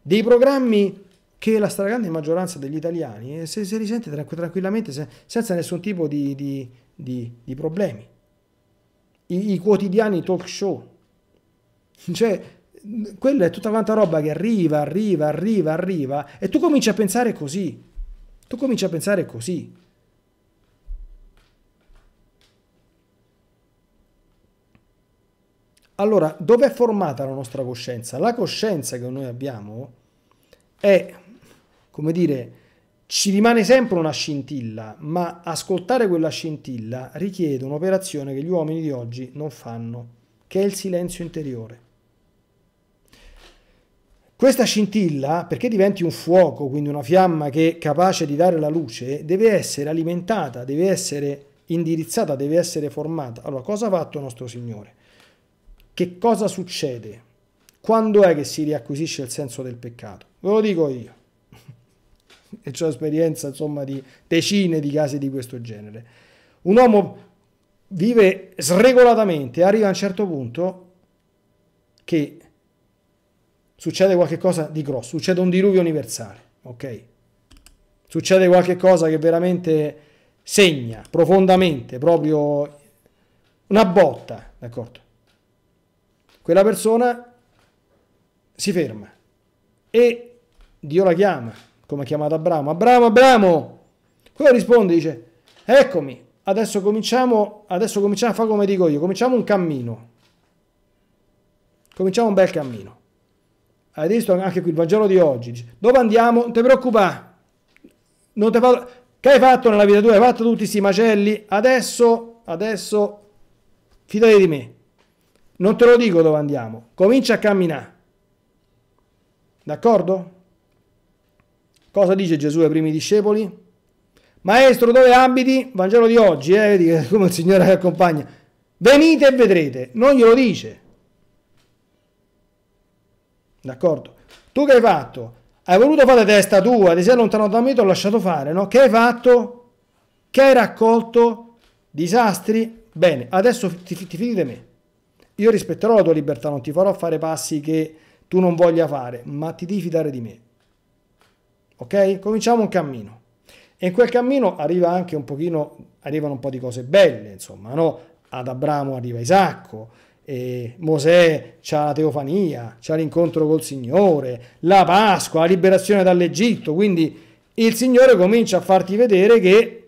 dei programmi che la stragrande maggioranza degli italiani eh, se, si risente tranquillamente senza nessun tipo di, di, di, di problemi. I, I, quotidiani talk show. <laughs> Cioè, quella è tutta quanta roba che arriva, arriva, arriva, arriva e tu cominci a pensare così. Tu cominci a pensare così. Allora, dove è formata la nostra coscienza? La coscienza che noi abbiamo è come dire, ci rimane sempre una scintilla, ma ascoltare quella scintilla richiede un'operazione che gli uomini di oggi non fanno, che è il silenzio interiore. Questa scintilla, perché diventi un fuoco, quindi una fiamma che è capace di dare la luce, deve essere alimentata, deve essere indirizzata, deve essere formata. Allora, cosa ha fatto nostro Signore? Che cosa succede? Quando è che si riacquisisce il senso del peccato? Ve lo dico io. <laughs> e ho esperienza insomma di decine di casi di questo genere. Un uomo vive sregolatamente, arriva a un certo punto che succede qualcosa di grosso, succede un diluvio universale, ok? Succede qualcosa che veramente segna profondamente proprio una botta, d'accordo? Quella persona si ferma e Dio la chiama come ha chiamato Abramo, Abramo, Abramo! Quello risponde, dice, eccomi, adesso cominciamo, adesso cominciamo a fare come dico io, cominciamo un cammino. Cominciamo un bel cammino. Hai visto anche qui il Vangelo di oggi, dice, dove andiamo? Non ti preoccupare, non ti fa... Che hai fatto nella vita tua? Hai fatto tutti questi macelli, adesso, adesso, fidati di me. Non te lo dico dove andiamo, comincia a camminare. D'accordo? Cosa dice Gesù ai primi discepoli? Maestro, dove abiti? Vangelo di oggi, eh, vedi <laughs> come il Signore che accompagna. Venite e vedrete, non glielo dice. D'accordo? Tu che hai fatto? Hai voluto fare testa tua, ti sei allontanato da me, ti ho lasciato fare, no? Che hai fatto? Che hai raccolto? Disastri? Bene, adesso ti, ti fidi di me. Io rispetterò la tua libertà, non ti farò fare passi che tu non voglia fare, ma ti devi fidare di me ok? Cominciamo un cammino. E in quel cammino arriva anche un pochino, arrivano un po' di cose belle, insomma, no? Ad Abramo arriva Isacco, Mosè c'ha la teofania, c'ha l'incontro col Signore, la Pasqua, la liberazione dall'Egitto, quindi il Signore comincia a farti vedere che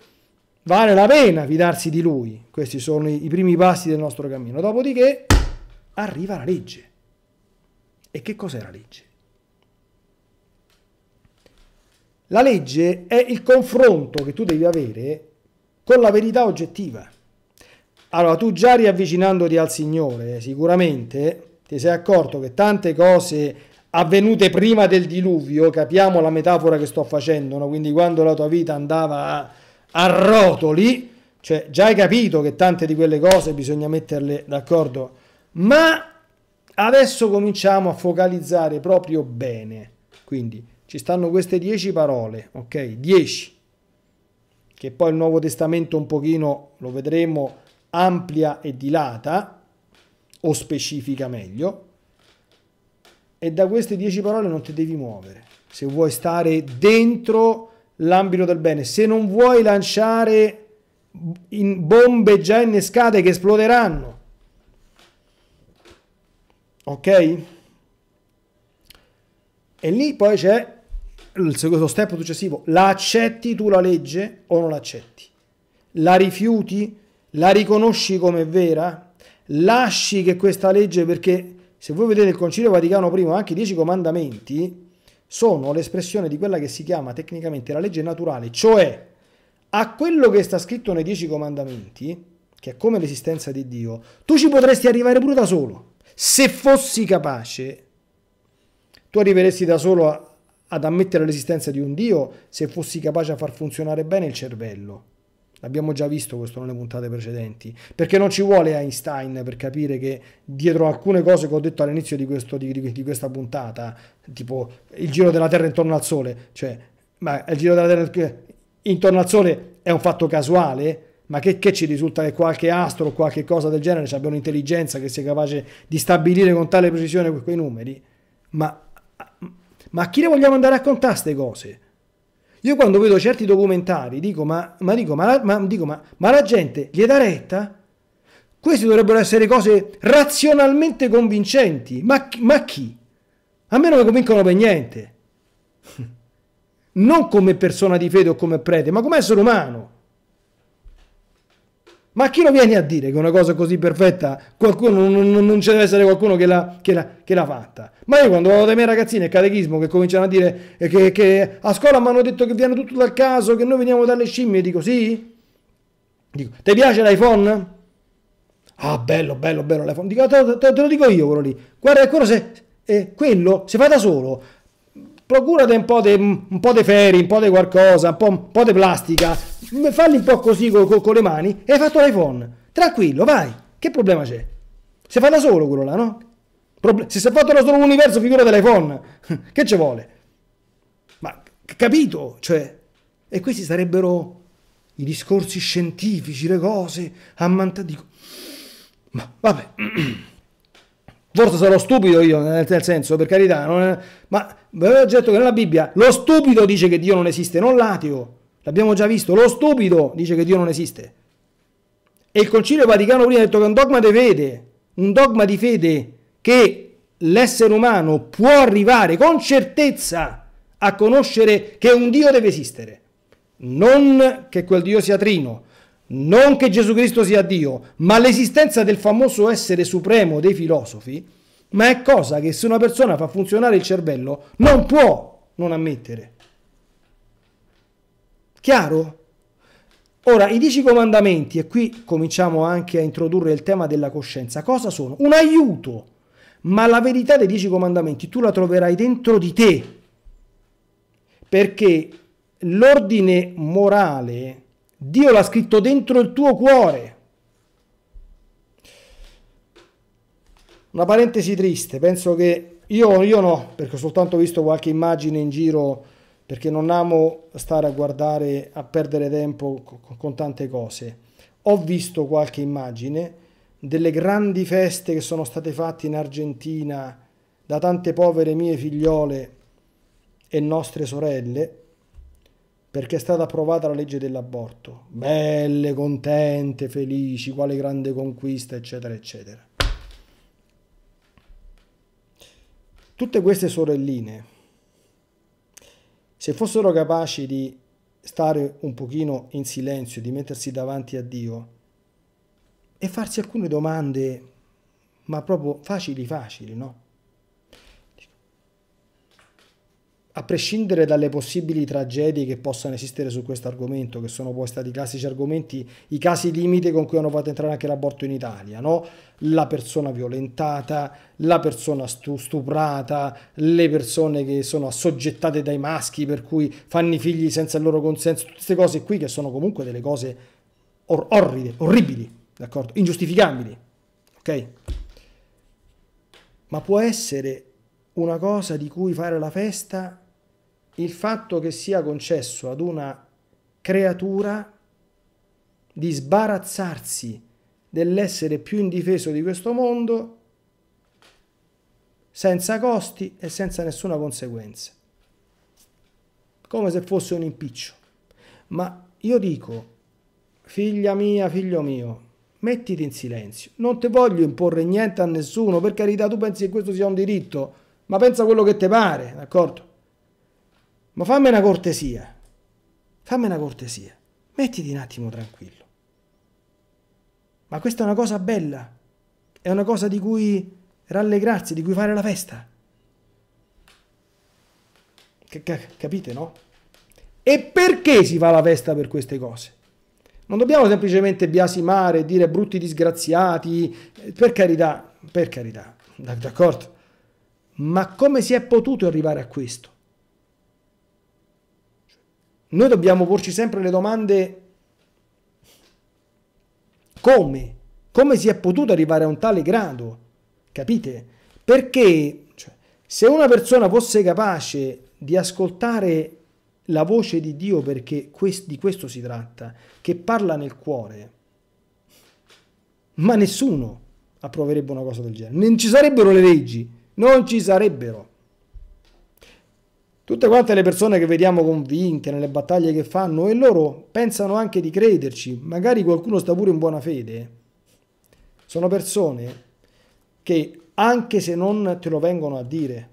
vale la pena fidarsi di Lui. Questi sono i primi passi del nostro cammino. Dopodiché arriva la legge. E che cos'è la legge? La legge è il confronto che tu devi avere con la verità oggettiva. Allora, tu già riavvicinandoti al Signore, sicuramente ti sei accorto che tante cose avvenute prima del diluvio, capiamo la metafora che sto facendo, no? quindi quando la tua vita andava a, a rotoli, cioè già hai capito che tante di quelle cose bisogna metterle d'accordo, ma adesso cominciamo a focalizzare proprio bene. Quindi ci stanno queste dieci parole, ok? Dieci, che poi il Nuovo Testamento un pochino, lo vedremo, amplia e dilata, o specifica meglio, e da queste dieci parole non ti devi muovere, se vuoi stare dentro l'ambito del bene, se non vuoi lanciare bombe già innescate che esploderanno, ok? E lì poi c'è il secondo step successivo, la accetti tu la legge o non l'accetti? La rifiuti? La riconosci come vera? Lasci che questa legge, perché se voi vedete il Concilio Vaticano I, anche i dieci comandamenti sono l'espressione di quella che si chiama tecnicamente la legge naturale, cioè a quello che sta scritto nei dieci comandamenti, che è come l'esistenza di Dio, tu ci potresti arrivare pure da solo. Se fossi capace, tu arriveresti da solo a, ad ammettere l'esistenza di un Dio se fossi capace a far funzionare bene il cervello. L'abbiamo già visto questo nelle puntate precedenti, perché non ci vuole Einstein per capire che dietro alcune cose che ho detto all'inizio di, di, di, questa puntata, tipo il giro della Terra intorno al Sole, cioè, ma il giro della Terra intorno al Sole è un fatto casuale? Ma che, che ci risulta che qualche astro o qualche cosa del genere abbia un'intelligenza che sia capace di stabilire con tale precisione quei numeri? Ma ma a chi le vogliamo andare a contare queste cose? Io quando vedo certi documentari dico, ma, ma, dico, ma, ma dico, la gente gli dà retta? Queste dovrebbero essere cose razionalmente convincenti. Ma, ma chi? A me non mi convincono per niente. <laughs> Non come persona di fede o come prete, ma come essere umano. Ma chi lo viene a dire che una cosa così perfetta qualcuno, non, non ci deve essere qualcuno che l'ha, fatta? Ma io quando vado dai miei ragazzini al catechismo che cominciano a dire eh, che, che a scuola mi hanno detto che viene tutto dal caso, che noi veniamo dalle scimmie, dico sì? Dico, ti piace l'iPhone? Ah, bello, bello, bello l'iPhone. Dico, ah, te, te, te, lo dico io quello lì. Guarda, quello se, eh, quello se fa da solo procurate un po' di ferie, un po' di qualcosa, un po di plastica, falli un po' così con, con, con le mani e hai fatto l'iPhone. Tranquillo, vai. Che problema c'è? Si fa da solo quello là, no? Proble- se si è fatto da solo l'universo, figura dell'iPhone. <laughs> che ci vuole? Ma capito? Cioè, e questi sarebbero i discorsi scientifici, le cose, a ammantate. Ma vabbè. <clears throat> Forse sarò stupido io, eh, nel senso, per carità, è... ma avevo detto che nella Bibbia lo stupido dice che Dio non esiste, non l'ateo. L'abbiamo già visto. Lo stupido dice che Dio non esiste. E il Concilio Vaticano I ha detto che è un dogma di fede, un dogma di fede che l'essere umano può arrivare con certezza a conoscere che un Dio deve esistere. Non che quel Dio sia trino, non che Gesù Cristo sia Dio, ma l'esistenza del famoso essere supremo dei filosofi, ma è cosa che se una persona fa funzionare il cervello non può non ammettere. Chiaro? Ora, i dieci comandamenti, e qui cominciamo anche a introdurre il tema della coscienza, cosa sono? Un aiuto, ma la verità dei dieci comandamenti tu la troverai dentro di te, perché l'ordine morale Dio l'ha scritto dentro il tuo cuore. Una parentesi triste, penso che io, io no, perché ho soltanto visto qualche immagine in giro perché non amo stare a guardare, a perdere tempo con, con tante cose. Ho visto qualche immagine delle grandi feste che sono state fatte in Argentina da tante povere mie figliole e nostre sorelle, perché è stata approvata la legge dell'aborto. Belle, contente, felici, quale grande conquista, eccetera, eccetera. Tutte queste sorelline se fossero capaci di stare un pochino in silenzio, di mettersi davanti a Dio e farsi alcune domande, ma proprio facili facili, no? a prescindere dalle possibili tragedie che possano esistere su questo argomento, che sono poi stati i classici argomenti, i casi limite con cui hanno fatto entrare anche l'aborto in Italia, no? la persona violentata, la persona stuprata, le persone che sono assoggettate dai maschi per cui fanno i figli senza il loro consenso, tutte queste cose qui che sono comunque delle cose or- orride, orribili, d'accordo? Ingiustificabili, ok? Ma può essere una cosa di cui fare la festa il fatto che sia concesso ad una creatura di sbarazzarsi dell'essere più indifeso di questo mondo senza costi e senza nessuna conseguenza. Come se fosse un impiccio. Ma io dico, figlia mia, figlio mio, mettiti in silenzio. Non ti voglio imporre niente a nessuno, per carità tu pensi che questo sia un diritto, ma pensa quello che ti pare, d'accordo? Ma fammi una cortesia, fammi una cortesia, mettiti un attimo tranquillo. Ma questa è una cosa bella, è una cosa di cui rallegrarsi, di cui fare la festa. capite, no? E perché si fa la festa per queste cose? Non dobbiamo semplicemente biasimare, dire brutti disgraziati, per carità, per carità, d'accordo? Ma come si è potuto arrivare a questo? Noi dobbiamo porci sempre le domande come? Come si è potuto arrivare a un tale grado? Capite? Perché cioè, se una persona fosse capace di ascoltare la voce di Dio, perché quest di questo si tratta, che parla nel cuore, ma nessuno approverebbe una cosa del genere. Non ci sarebbero le leggi, non ci sarebbero. Tutte quante le persone che vediamo convinte nelle battaglie che fanno e loro pensano anche di crederci, magari qualcuno sta pure in buona fede, sono persone che anche se non te lo vengono a dire,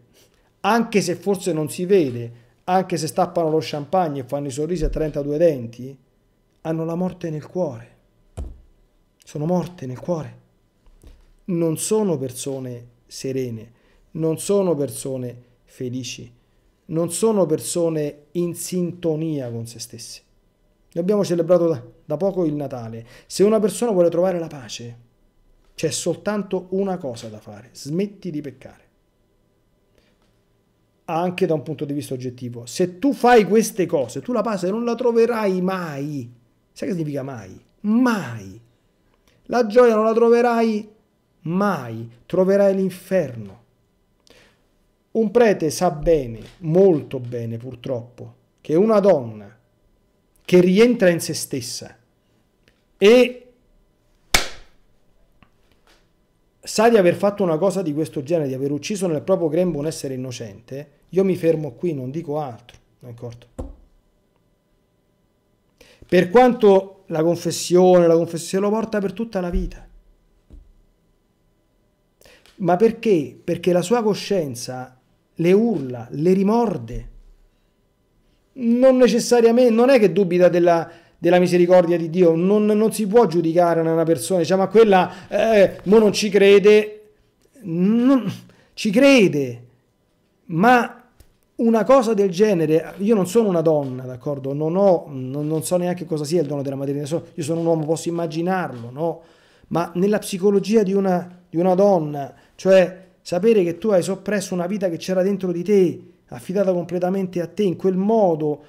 anche se forse non si vede, anche se stappano lo champagne e fanno i sorrisi a 32 denti, hanno la morte nel cuore. Sono morte nel cuore. Non sono persone serene, non sono persone felici non sono persone in sintonia con se stesse. Noi abbiamo celebrato da, da poco il Natale. Se una persona vuole trovare la pace, c'è soltanto una cosa da fare, smetti di peccare. Anche da un punto di vista oggettivo. Se tu fai queste cose, tu la pace non la troverai mai. Sai che significa mai? Mai. La gioia non la troverai mai. Troverai l'inferno. Un prete sa bene, molto bene purtroppo, che una donna che rientra in se stessa e sa di aver fatto una cosa di questo genere, di aver ucciso nel proprio grembo un essere innocente, io mi fermo qui, non dico altro. D'accordo? Per quanto la confessione, la confessione lo porta per tutta la vita. Ma perché? Perché la sua coscienza le urla, le rimorde. Non necessariamente, non è che dubita della, della misericordia di Dio, non, non, si può giudicare una persona, diciamo, ma quella eh, mo non ci crede, non, ci crede, ma una cosa del genere, io non sono una donna, d'accordo? Non, ho, non, non so neanche cosa sia il dono della maternità, io sono un uomo, posso immaginarlo, no? Ma nella psicologia di una, di una donna, cioè sapere che tu hai soppresso una vita che c'era dentro di te, affidata completamente a te in quel modo,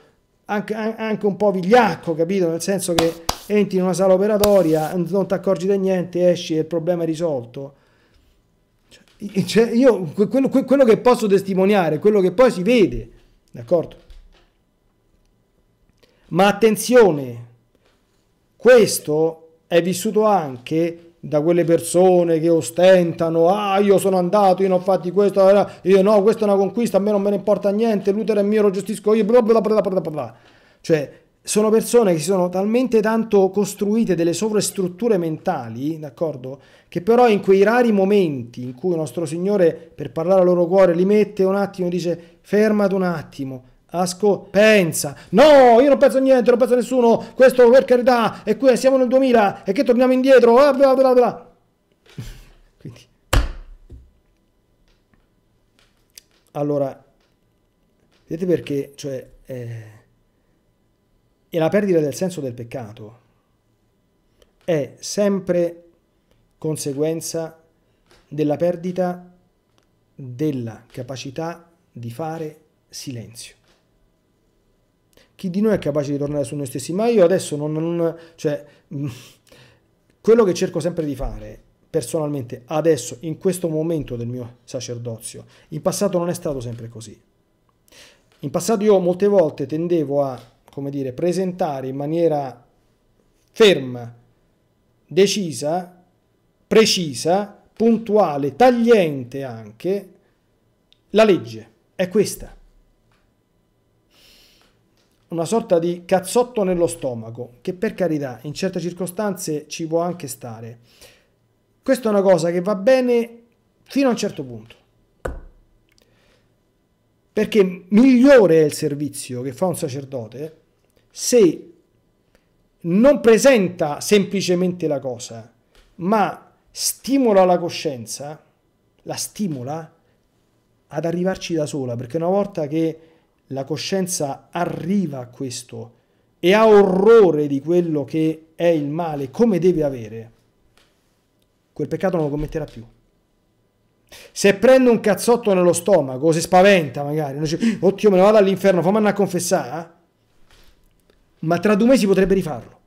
anche, anche un po' vigliacco, capito? Nel senso che entri in una sala operatoria, non ti accorgi di niente, esci e il problema è risolto. Cioè, cioè io, quello, quello che posso testimoniare, quello che poi si vede, d'accordo? Ma attenzione, questo è vissuto anche da quelle persone che ostentano, ah io sono andato, io non ho fatto questo, eh, io no, questa è una conquista, a me non me ne importa niente, Lutero è mio, lo gestisco io, bla bla bla bla bla bla. Cioè, sono persone che si sono talmente tanto costruite delle sovrastrutture mentali, d'accordo? Che però in quei rari momenti in cui il nostro Signore, per parlare al loro cuore, li mette un attimo e dice fermati un attimo, Asco, pensa, no, io non penso niente, non penso nessuno, questo per carità, e qui siamo nel 2000 e che torniamo indietro, ah, bla bla bla. <laughs> Quindi. Allora, vedete perché, cioè, eh, è la perdita del senso del peccato, è sempre conseguenza della perdita della capacità di fare silenzio chi di noi è capace di tornare su noi stessi? Ma io adesso non... non cioè, mm, quello che cerco sempre di fare personalmente adesso, in questo momento del mio sacerdozio, in passato non è stato sempre così. In passato io molte volte tendevo a, come dire, presentare in maniera ferma, decisa, precisa, puntuale, tagliente anche, la legge. È questa una sorta di cazzotto nello stomaco, che per carità in certe circostanze ci può anche stare. Questa è una cosa che va bene fino a un certo punto. Perché migliore è il servizio che fa un sacerdote se non presenta semplicemente la cosa, ma stimola la coscienza, la stimola ad arrivarci da sola, perché una volta che la coscienza arriva a questo e ha orrore di quello che è il male, come deve avere, quel peccato non lo commetterà più. Se prende un cazzotto nello stomaco, si spaventa magari, dice, oh me ne vado all'inferno, fammi andare a confessare, eh? ma tra due mesi potrebbe rifarlo.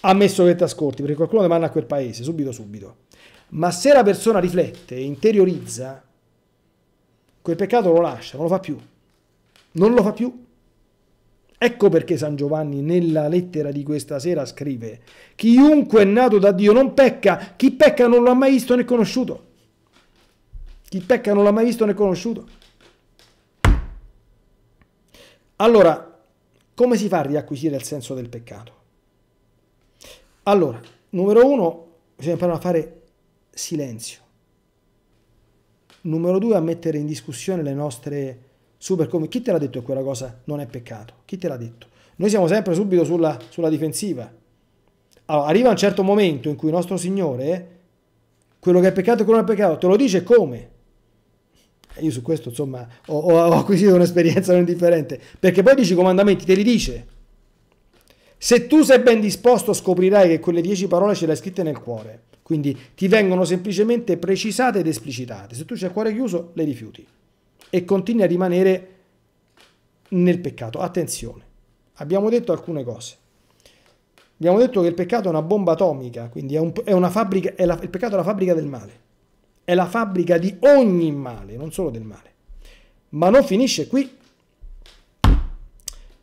Ammesso che ti ascolti, perché qualcuno ti manda a quel paese, subito subito. Ma se la persona riflette e interiorizza, quel peccato lo lascia, non lo fa più. Non lo fa più. Ecco perché San Giovanni nella lettera di questa sera scrive, chiunque è nato da Dio non pecca, chi pecca non l'ha mai visto né conosciuto. Chi pecca non l'ha mai visto né conosciuto. Allora, come si fa a riacquisire il senso del peccato? Allora, numero uno, bisogna imparare a fare silenzio. Numero due, a mettere in discussione le nostre super come chi te l'ha detto che quella cosa non è peccato? Chi te l'ha detto? Noi siamo sempre subito sulla, sulla difensiva. Allora, arriva un certo momento in cui il nostro Signore, quello che è peccato e quello che non è peccato, te lo dice come? Eh, io su questo, insomma, ho, ho acquisito un'esperienza non indifferente, perché poi dici i comandamenti, te li dice. Se tu sei ben disposto scoprirai che quelle dieci parole ce le hai scritte nel cuore. Quindi ti vengono semplicemente precisate ed esplicitate. Se tu c'è il cuore chiuso, le rifiuti e continui a rimanere nel peccato. Attenzione, abbiamo detto alcune cose. Abbiamo detto che il peccato è una bomba atomica, quindi è, un, è una fabbrica, è la, il peccato è la fabbrica del male. È la fabbrica di ogni male, non solo del male. Ma non finisce qui.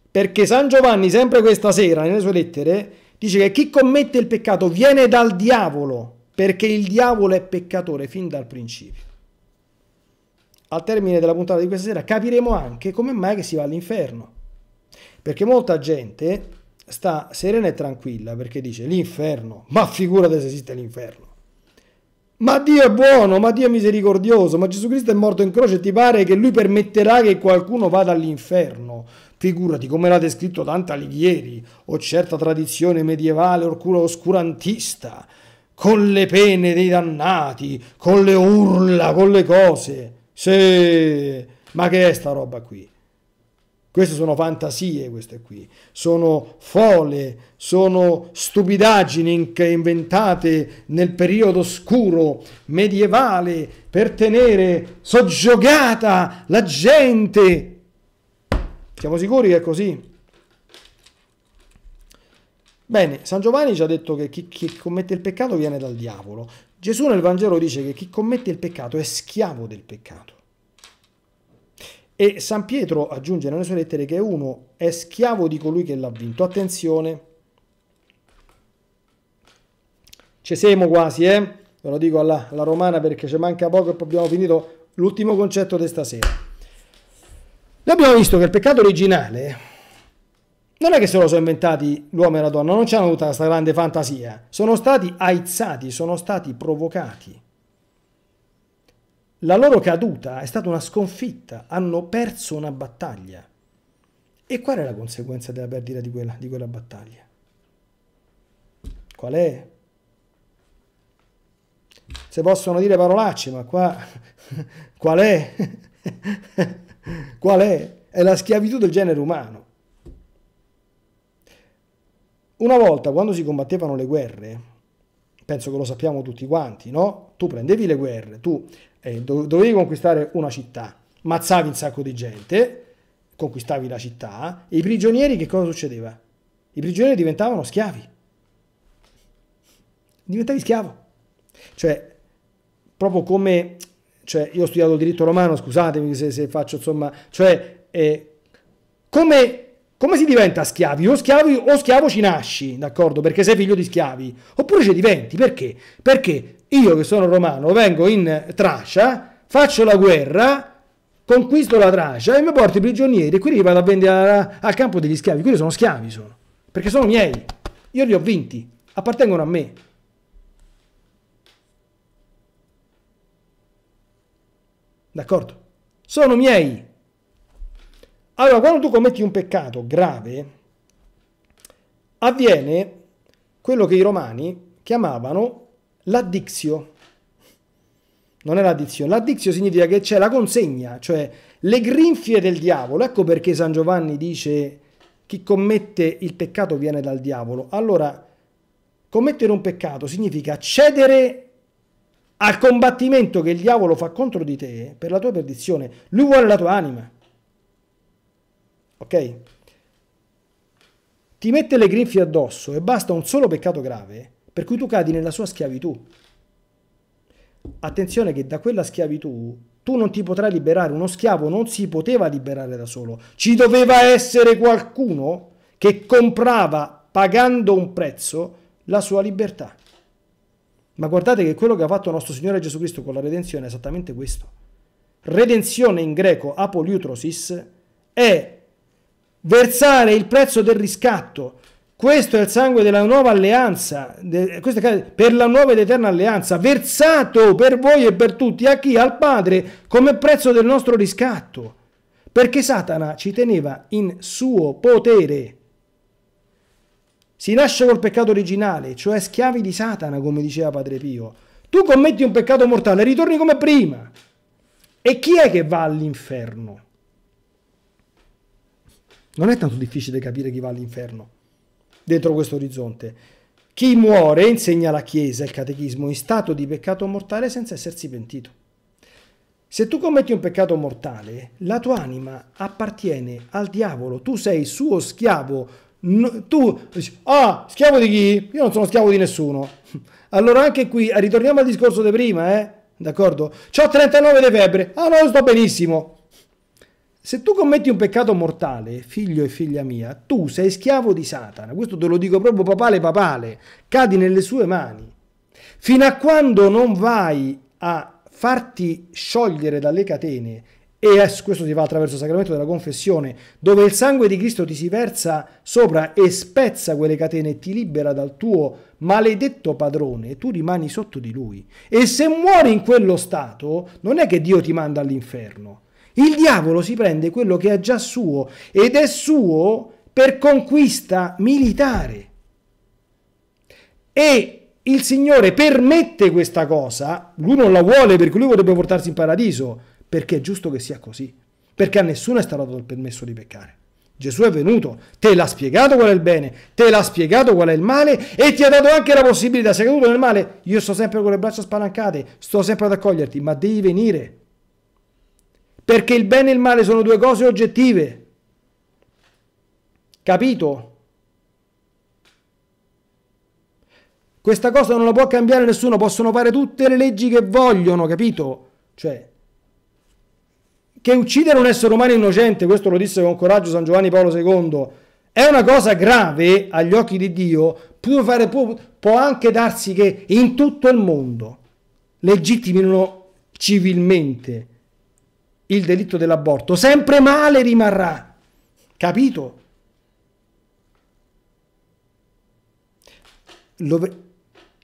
Perché San Giovanni, sempre questa sera, nelle sue lettere, dice che chi commette il peccato viene dal diavolo perché il diavolo è peccatore fin dal principio. Al termine della puntata di questa sera capiremo anche come mai che si va all'inferno, perché molta gente sta serena e tranquilla perché dice l'inferno, ma figurate se esiste l'inferno. Ma Dio è buono, ma Dio è misericordioso, ma Gesù Cristo è morto in croce e ti pare che lui permetterà che qualcuno vada all'inferno? Figurati come l'ha descritto Dante Alighieri o certa tradizione medievale oscurantista con le pene dei dannati, con le urla, con le cose. Sì, Ma che è sta roba qui? Queste sono fantasie, queste qui, sono fole, sono stupidaggini inventate nel periodo oscuro medievale per tenere soggiogata la gente. Siamo sicuri che è così? Bene, San Giovanni ci ha detto che chi, chi, commette il peccato viene dal diavolo. Gesù nel Vangelo dice che chi commette il peccato è schiavo del peccato. E San Pietro aggiunge nelle sue lettere che uno è schiavo di colui che l'ha vinto. Attenzione, ci siamo quasi, eh? Ve lo dico alla, alla romana perché ci manca poco e poi abbiamo finito l'ultimo concetto di stasera. Noi abbiamo visto che il peccato originale non è che se lo sono inventati l'uomo e la donna, non c'hanno tutta questa grande fantasia, sono stati aizzati, sono stati provocati. La loro caduta è stata una sconfitta, hanno perso una battaglia. E qual è la conseguenza della perdita di quella, di quella battaglia? Qual è? Se possono dire parolacce, ma qua <laughs> qual è? <laughs> qual è? È la schiavitù del genere umano. Una volta quando si combattevano le guerre, penso che lo sappiamo tutti quanti, no? Tu prendevi le guerre, tu eh, dovevi conquistare una città, mazzavi un sacco di gente, conquistavi la città, e i prigionieri che cosa succedeva? I prigionieri diventavano schiavi. Diventavi schiavo. Cioè, proprio come... Cioè, io ho studiato diritto romano, scusatemi se, se faccio, insomma... Cioè, eh, come come si diventa schiavi? O, schiavi? o schiavo ci nasci, d'accordo? Perché sei figlio di schiavi. Oppure ci diventi, perché? Perché io che sono romano vengo in Tracia, faccio la guerra, conquisto la Tracia e mi porto i prigionieri e qui li vado a vendere al campo degli schiavi. Quelli sono schiavi, sono. Perché sono miei. Io li ho vinti. Appartengono a me. D'accordo? Sono miei. Allora, quando tu commetti un peccato grave, avviene quello che i romani chiamavano l'addizio. Non è l'addizio, l'addizio significa che c'è la consegna, cioè le grinfie del diavolo. Ecco perché San Giovanni dice chi commette il peccato viene dal diavolo. Allora, commettere un peccato significa cedere al combattimento che il diavolo fa contro di te per la tua perdizione. Lui vuole la tua anima ok? Ti mette le grinfie addosso e basta un solo peccato grave per cui tu cadi nella sua schiavitù. Attenzione che da quella schiavitù tu non ti potrai liberare, uno schiavo non si poteva liberare da solo, ci doveva essere qualcuno che comprava pagando un prezzo la sua libertà. Ma guardate che quello che ha fatto nostro Signore Gesù Cristo con la redenzione è esattamente questo. Redenzione in greco apoliutrosis è versare il prezzo del riscatto. Questo è il sangue della nuova alleanza, de, per la nuova ed eterna alleanza, versato per voi e per tutti, a chi? Al Padre, come prezzo del nostro riscatto. Perché Satana ci teneva in suo potere. Si nasce col peccato originale, cioè schiavi di Satana, come diceva Padre Pio. Tu commetti un peccato mortale, ritorni come prima. E chi è che va all'inferno? non è tanto difficile capire chi va all'inferno dentro questo orizzonte. Chi muore, insegna la Chiesa, il catechismo, in stato di peccato mortale senza essersi pentito. Se tu commetti un peccato mortale, la tua anima appartiene al diavolo, tu sei suo schiavo. No, tu dici, ah, schiavo di chi? Io non sono schiavo di nessuno. <laughs> Allora anche qui, ritorniamo al discorso di prima, eh? D'accordo? Ho 39 di febbre. Ah no, sto benissimo. Se tu commetti un peccato mortale, figlio e figlia mia, tu sei schiavo di Satana. Questo te lo dico proprio papale papale. Cadi nelle sue mani. Fino a quando non vai a farti sciogliere dalle catene, e questo si va attraverso il sacramento della confessione, dove il sangue di Cristo ti si versa sopra e spezza quelle catene e ti libera dal tuo maledetto padrone, e tu rimani sotto di lui. E se muori in quello stato, non è che Dio ti manda all'inferno, il diavolo si prende quello che è già suo ed è suo per conquista militare. E il Signore permette questa cosa, lui non la vuole perché lui vorrebbe portarsi in paradiso, perché è giusto che sia così, perché a nessuno è stato dato il permesso di peccare. Gesù è venuto, te l'ha spiegato qual è il bene, te l'ha spiegato qual è il male e ti ha dato anche la possibilità, sei caduto nel male, io sto sempre con le braccia spalancate, sto sempre ad accoglierti, ma devi venire. Perché il bene e il male sono due cose oggettive. Capito? Questa cosa non la può cambiare nessuno, possono fare tutte le leggi che vogliono, capito? Cioè, che uccidere un essere umano innocente, questo lo disse con coraggio San Giovanni Paolo II, è una cosa grave agli occhi di Dio, può, fare, può, può anche darsi che in tutto il mondo legittimino civilmente il delitto dell'aborto, sempre male rimarrà. Capito?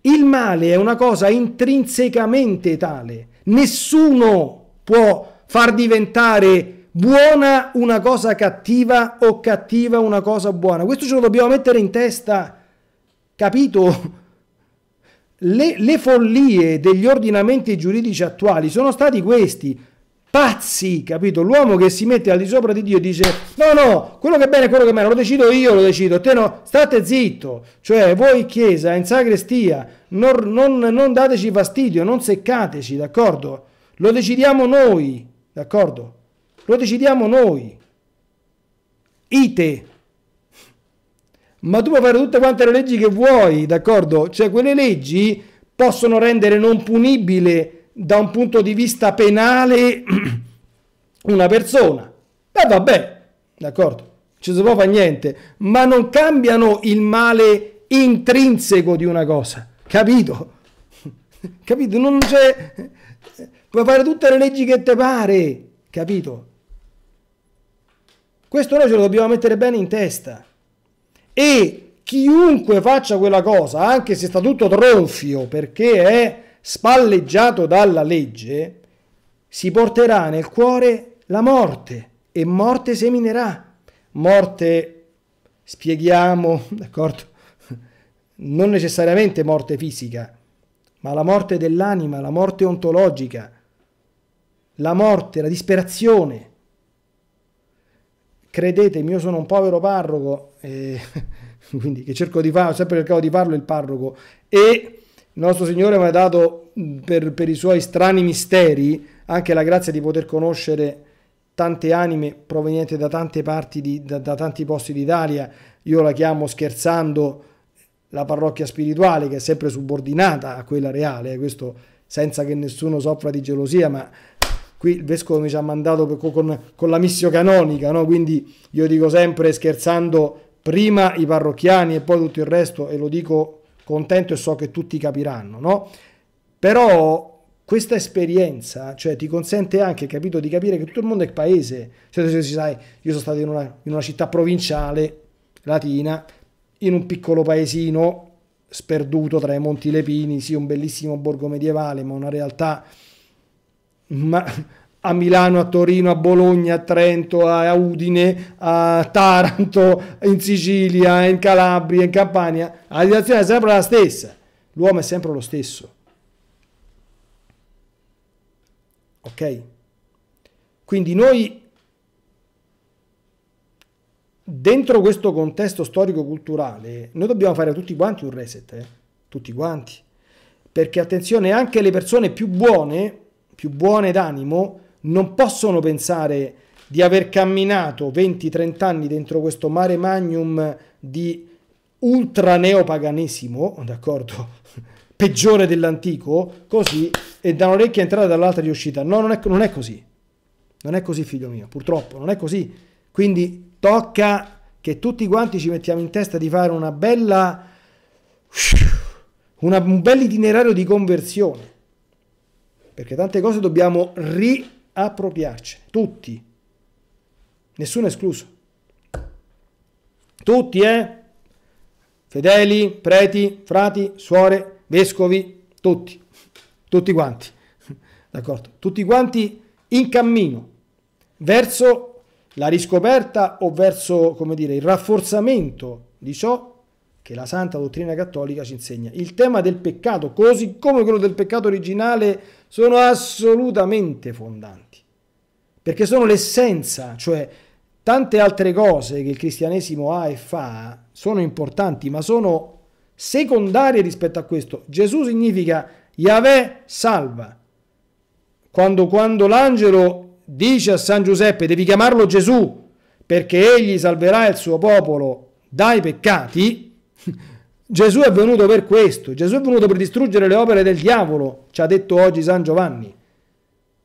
Il male è una cosa intrinsecamente tale. Nessuno può far diventare buona una cosa cattiva o cattiva una cosa buona. Questo ce lo dobbiamo mettere in testa. Capito? Le, le follie degli ordinamenti giuridici attuali sono stati questi pazzi, capito? L'uomo che si mette al di sopra di Dio e dice no, no, quello che è bene e quello che è male, lo decido io, lo decido, te no, state zitto, cioè voi chiesa in sagrestia, non, non, non dateci fastidio, non seccateci, d'accordo? Lo decidiamo noi, d'accordo? Lo decidiamo noi. Ite. Ma tu puoi fare tutte quante le leggi che vuoi, d'accordo? Cioè quelle leggi possono rendere non punibile da un punto di vista penale <clears throat> una persona. Beh, vabbè, d'accordo, ci si può fare niente, ma non cambiano il male intrinseco di una cosa, capito? <laughs> capito? Non c'è... Puoi fare tutte le leggi che te pare, capito? Questo noi ce lo dobbiamo mettere bene in testa. E chiunque faccia quella cosa, anche se sta tutto tronfio, perché è spalleggiato dalla legge, si porterà nel cuore la morte e morte seminerà. Morte, spieghiamo, <laughs> d'accordo? Non necessariamente morte fisica, ma la morte dell'anima, la morte ontologica, la morte, la disperazione. Credetemi, io sono un povero parroco, eh, <laughs> quindi che cerco di fare, ho sempre cercato di farlo il parroco, e il nostro Signore mi ha dato mm, per, per i suoi strani misteri anche la grazia di poter conoscere tante anime provenienti da tante parti, di, da, da, tanti posti d'Italia. Io la chiamo scherzando la parrocchia spirituale che è sempre subordinata a quella reale, eh, questo senza che nessuno soffra di gelosia, ma qui il vescovo mi ci ha mandato per, con, con, la missio canonica, no? quindi io dico sempre scherzando prima i parrocchiani e poi tutto il resto e lo dico contento e so che tutti capiranno, no? Però questa esperienza cioè, ti consente anche capito, di capire che tutto il mondo è paese. Cioè, se sai, io sono stato in una, in una, città provinciale latina, in un piccolo paesino sperduto tra i Monti Lepini, sì, un bellissimo borgo medievale, ma una realtà ma, a Milano, a Torino, a Bologna, a Trento, a Udine, a Taranto, in Sicilia, in Calabria, in Campania, la situazione è sempre la stessa, l'uomo è sempre lo stesso. Ok? Quindi noi dentro questo contesto storico-culturale noi dobbiamo fare tutti quanti un reset, eh? tutti quanti, perché attenzione anche le persone più buone, più buone d'animo, non possono pensare di aver camminato 20-30 anni dentro questo mare magnum di ultra neopaganesimo, d'accordo? <laughs> Peggiore dell'antico, così, e da un'orecchia entrata dall'altra riuscita. No, non è, non è così. Non è così, figlio mio, purtroppo, non è così. Quindi tocca che tutti quanti ci mettiamo in testa di fare una bella... <sighs> Una, un bel itinerario di conversione. Perché tante cose dobbiamo ri appropriarcene, tutti, nessuno escluso. Tutti, eh? Fedeli, preti, frati, suore, vescovi, tutti, tutti quanti, <laughs> d'accordo? Tutti quanti in cammino verso la riscoperta o verso, come dire, il rafforzamento di ciò che la santa dottrina cattolica ci insegna. Il tema del peccato, così come quello del peccato originale, sono assolutamente fondanti, perché sono l'essenza, cioè tante altre cose che il cristianesimo ha e fa sono importanti, ma sono secondarie rispetto a questo. Gesù significa Yahvé salva. Quando, quando l'angelo dice a San Giuseppe devi chiamarlo Gesù perché egli salverà il suo popolo dai peccati, Gesù è venuto per questo, Gesù è venuto per distruggere le opere del diavolo, ci ha detto oggi San Giovanni.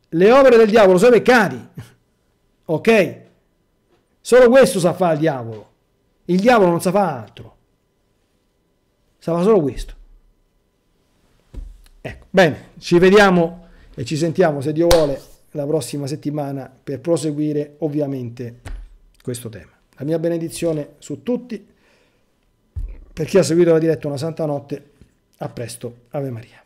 Le opere del diavolo sono peccati, <laughs> ok? Solo questo sa fare il diavolo, il diavolo non sa fare altro, sa fare solo questo. Ecco, bene, ci vediamo e ci sentiamo se Dio vuole la prossima settimana per proseguire ovviamente questo tema. La mia benedizione su tutti. Per chi ha seguito la diretta una santa notte, a presto, Ave Maria.